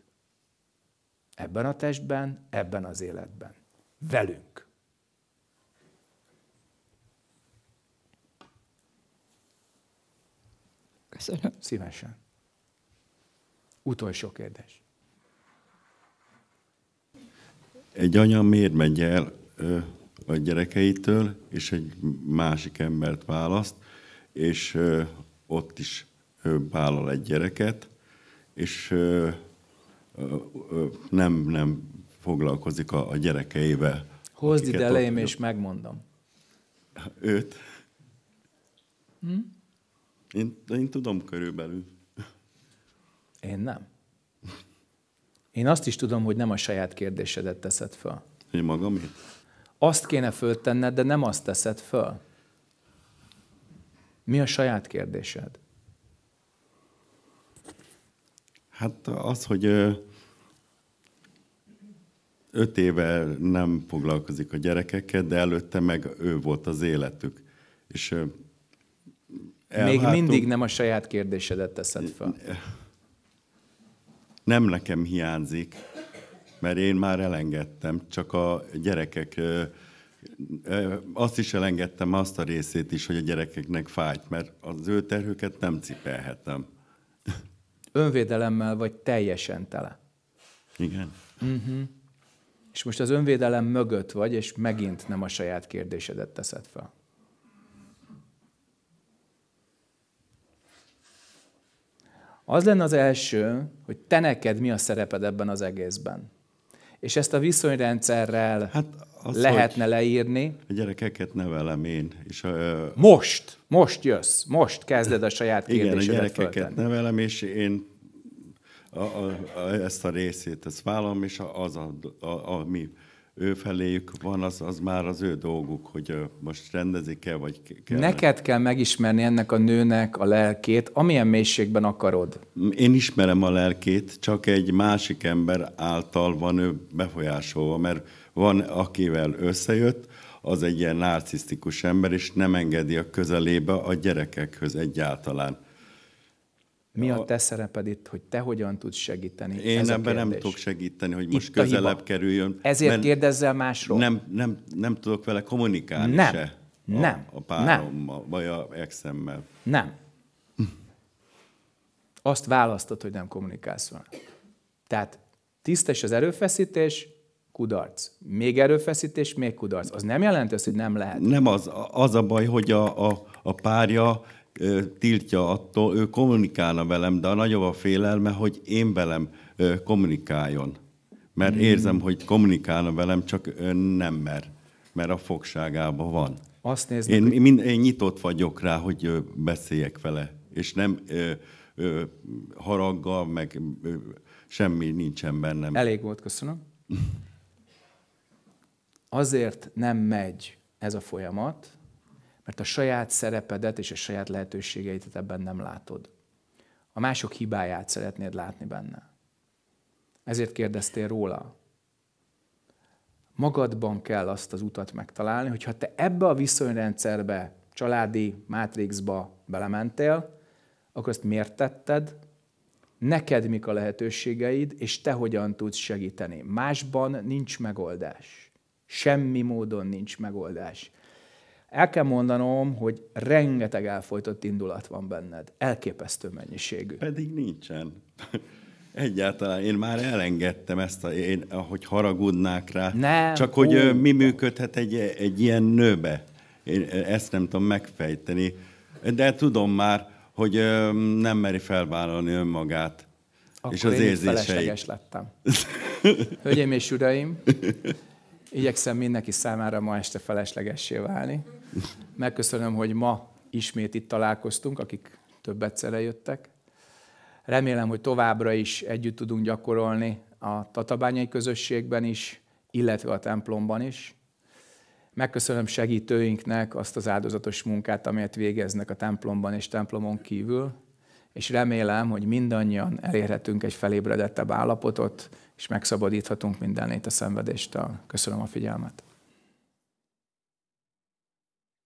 Ebben a testben, ebben az életben. Velünk. Köszönöm. Szívesen. Utolsó kérdés. Egy anya miért megy el a gyerekeitől, és egy másik embert választ, és ott is vállal egy gyereket, és nem, nem foglalkozik a, a gyerekeivel. Hozd ide elején, és megmondom. Őt? Hm? Én, én tudom körülbelül. Én nem. Én azt is tudom, hogy nem a saját kérdésedet teszed föl. Én magamét? Azt kéne föltenned, de nem azt teszed föl. Mi a saját kérdésed? Hát az, hogy öt éve nem foglalkozik a gyerekekkel, de előtte meg ő volt az életük. És elváltunk. Még mindig nem a saját kérdésedet teszed fel. Nem nekem hiányzik, mert én már elengedtem, csak a gyerekek azt is elengedtem, azt a részét is, hogy a gyerekeknek fájt, mert az ő terhüket nem cipelhetem. Önvédelemmel vagy teljesen tele. Igen. Uh-huh. És most az önvédelem mögött vagy, és megint nem a saját kérdésedet teszed fel. Az lenne az első, hogy te neked mi a szereped ebben az egészben. És ezt a viszonyrendszerrel... Hát az, lehetne leírni. A gyerekeket nevelem én. És, uh, most, most jössz, most kezded a saját kérdésedet Igen, a gyerekeket föltenni. nevelem, és én a, a, a, ezt a részét, ezt vállalom, és az a, a, a, a mi ő feléjük van, az, az már az ő dolguk, hogy most rendezik-e, vagy kell. Neked kell megismerni ennek a nőnek a lelkét, amilyen mélységben akarod. Én ismerem a lelkét, csak egy másik ember által van ő befolyásolva, mert van, akivel összejött, az egy ilyen narcisztikus ember, és nem engedi a közelébe a gyerekekhöz egyáltalán mi a te szereped itt, hogy te hogyan tudsz segíteni? Én Ez ebben nem tudok segíteni, hogy most itt közelebb kerüljön. Ezért kérdezzel másról. Nem, nem, nem tudok vele kommunikálni nem. se. A, nem. A párommal, nem. vagy a exemmel. Nem. Azt választod, hogy nem kommunikálsz vele. Tehát tisztes az erőfeszítés, kudarc. Még erőfeszítés, még kudarc. Az nem jelenti azt, hogy nem lehet. Nem az, az a baj, hogy a, a, a párja tiltja attól, ő kommunikálna velem, de a nagyobb a félelme, hogy én velem kommunikáljon. Mert mm. érzem, hogy kommunikálna velem, csak nem mer, mert a fogságában van. Azt néznek, én, hogy... mind, én nyitott vagyok rá, hogy beszéljek vele, és nem ö, ö, haraggal, meg ö, semmi nincsen bennem. Elég volt, köszönöm. *laughs* Azért nem megy ez a folyamat, mert a saját szerepedet és a saját lehetőségeidet ebben nem látod. A mások hibáját szeretnéd látni benne. Ezért kérdeztél róla. Magadban kell azt az utat megtalálni, hogyha te ebbe a viszonyrendszerbe, családi mátrixba belementél, akkor azt miért tetted, neked mik a lehetőségeid, és te hogyan tudsz segíteni. Másban nincs megoldás. Semmi módon nincs megoldás. El kell mondanom, hogy rengeteg elfolytott indulat van benned. Elképesztő mennyiségű. Pedig nincsen. *laughs* Egyáltalán én már elengedtem ezt, a, én, hogy haragudnák rá. Nem. Csak hogy ó. mi működhet egy, egy ilyen nőbe. Én ezt nem tudom megfejteni. De tudom már, hogy nem meri felvállalni önmagát. Akkor és az én felesleges lettem. *laughs* Hölgyeim és uraim, igyekszem mindenki számára ma este feleslegessé válni. Megköszönöm, hogy ma ismét itt találkoztunk, akik több egyszerre jöttek. Remélem, hogy továbbra is együtt tudunk gyakorolni a tatabányai közösségben is, illetve a templomban is. Megköszönöm segítőinknek azt az áldozatos munkát, amelyet végeznek a templomban és templomon kívül, és remélem, hogy mindannyian elérhetünk egy felébredettebb állapotot, és megszabadíthatunk mindenét a szenvedéstől. Köszönöm a figyelmet.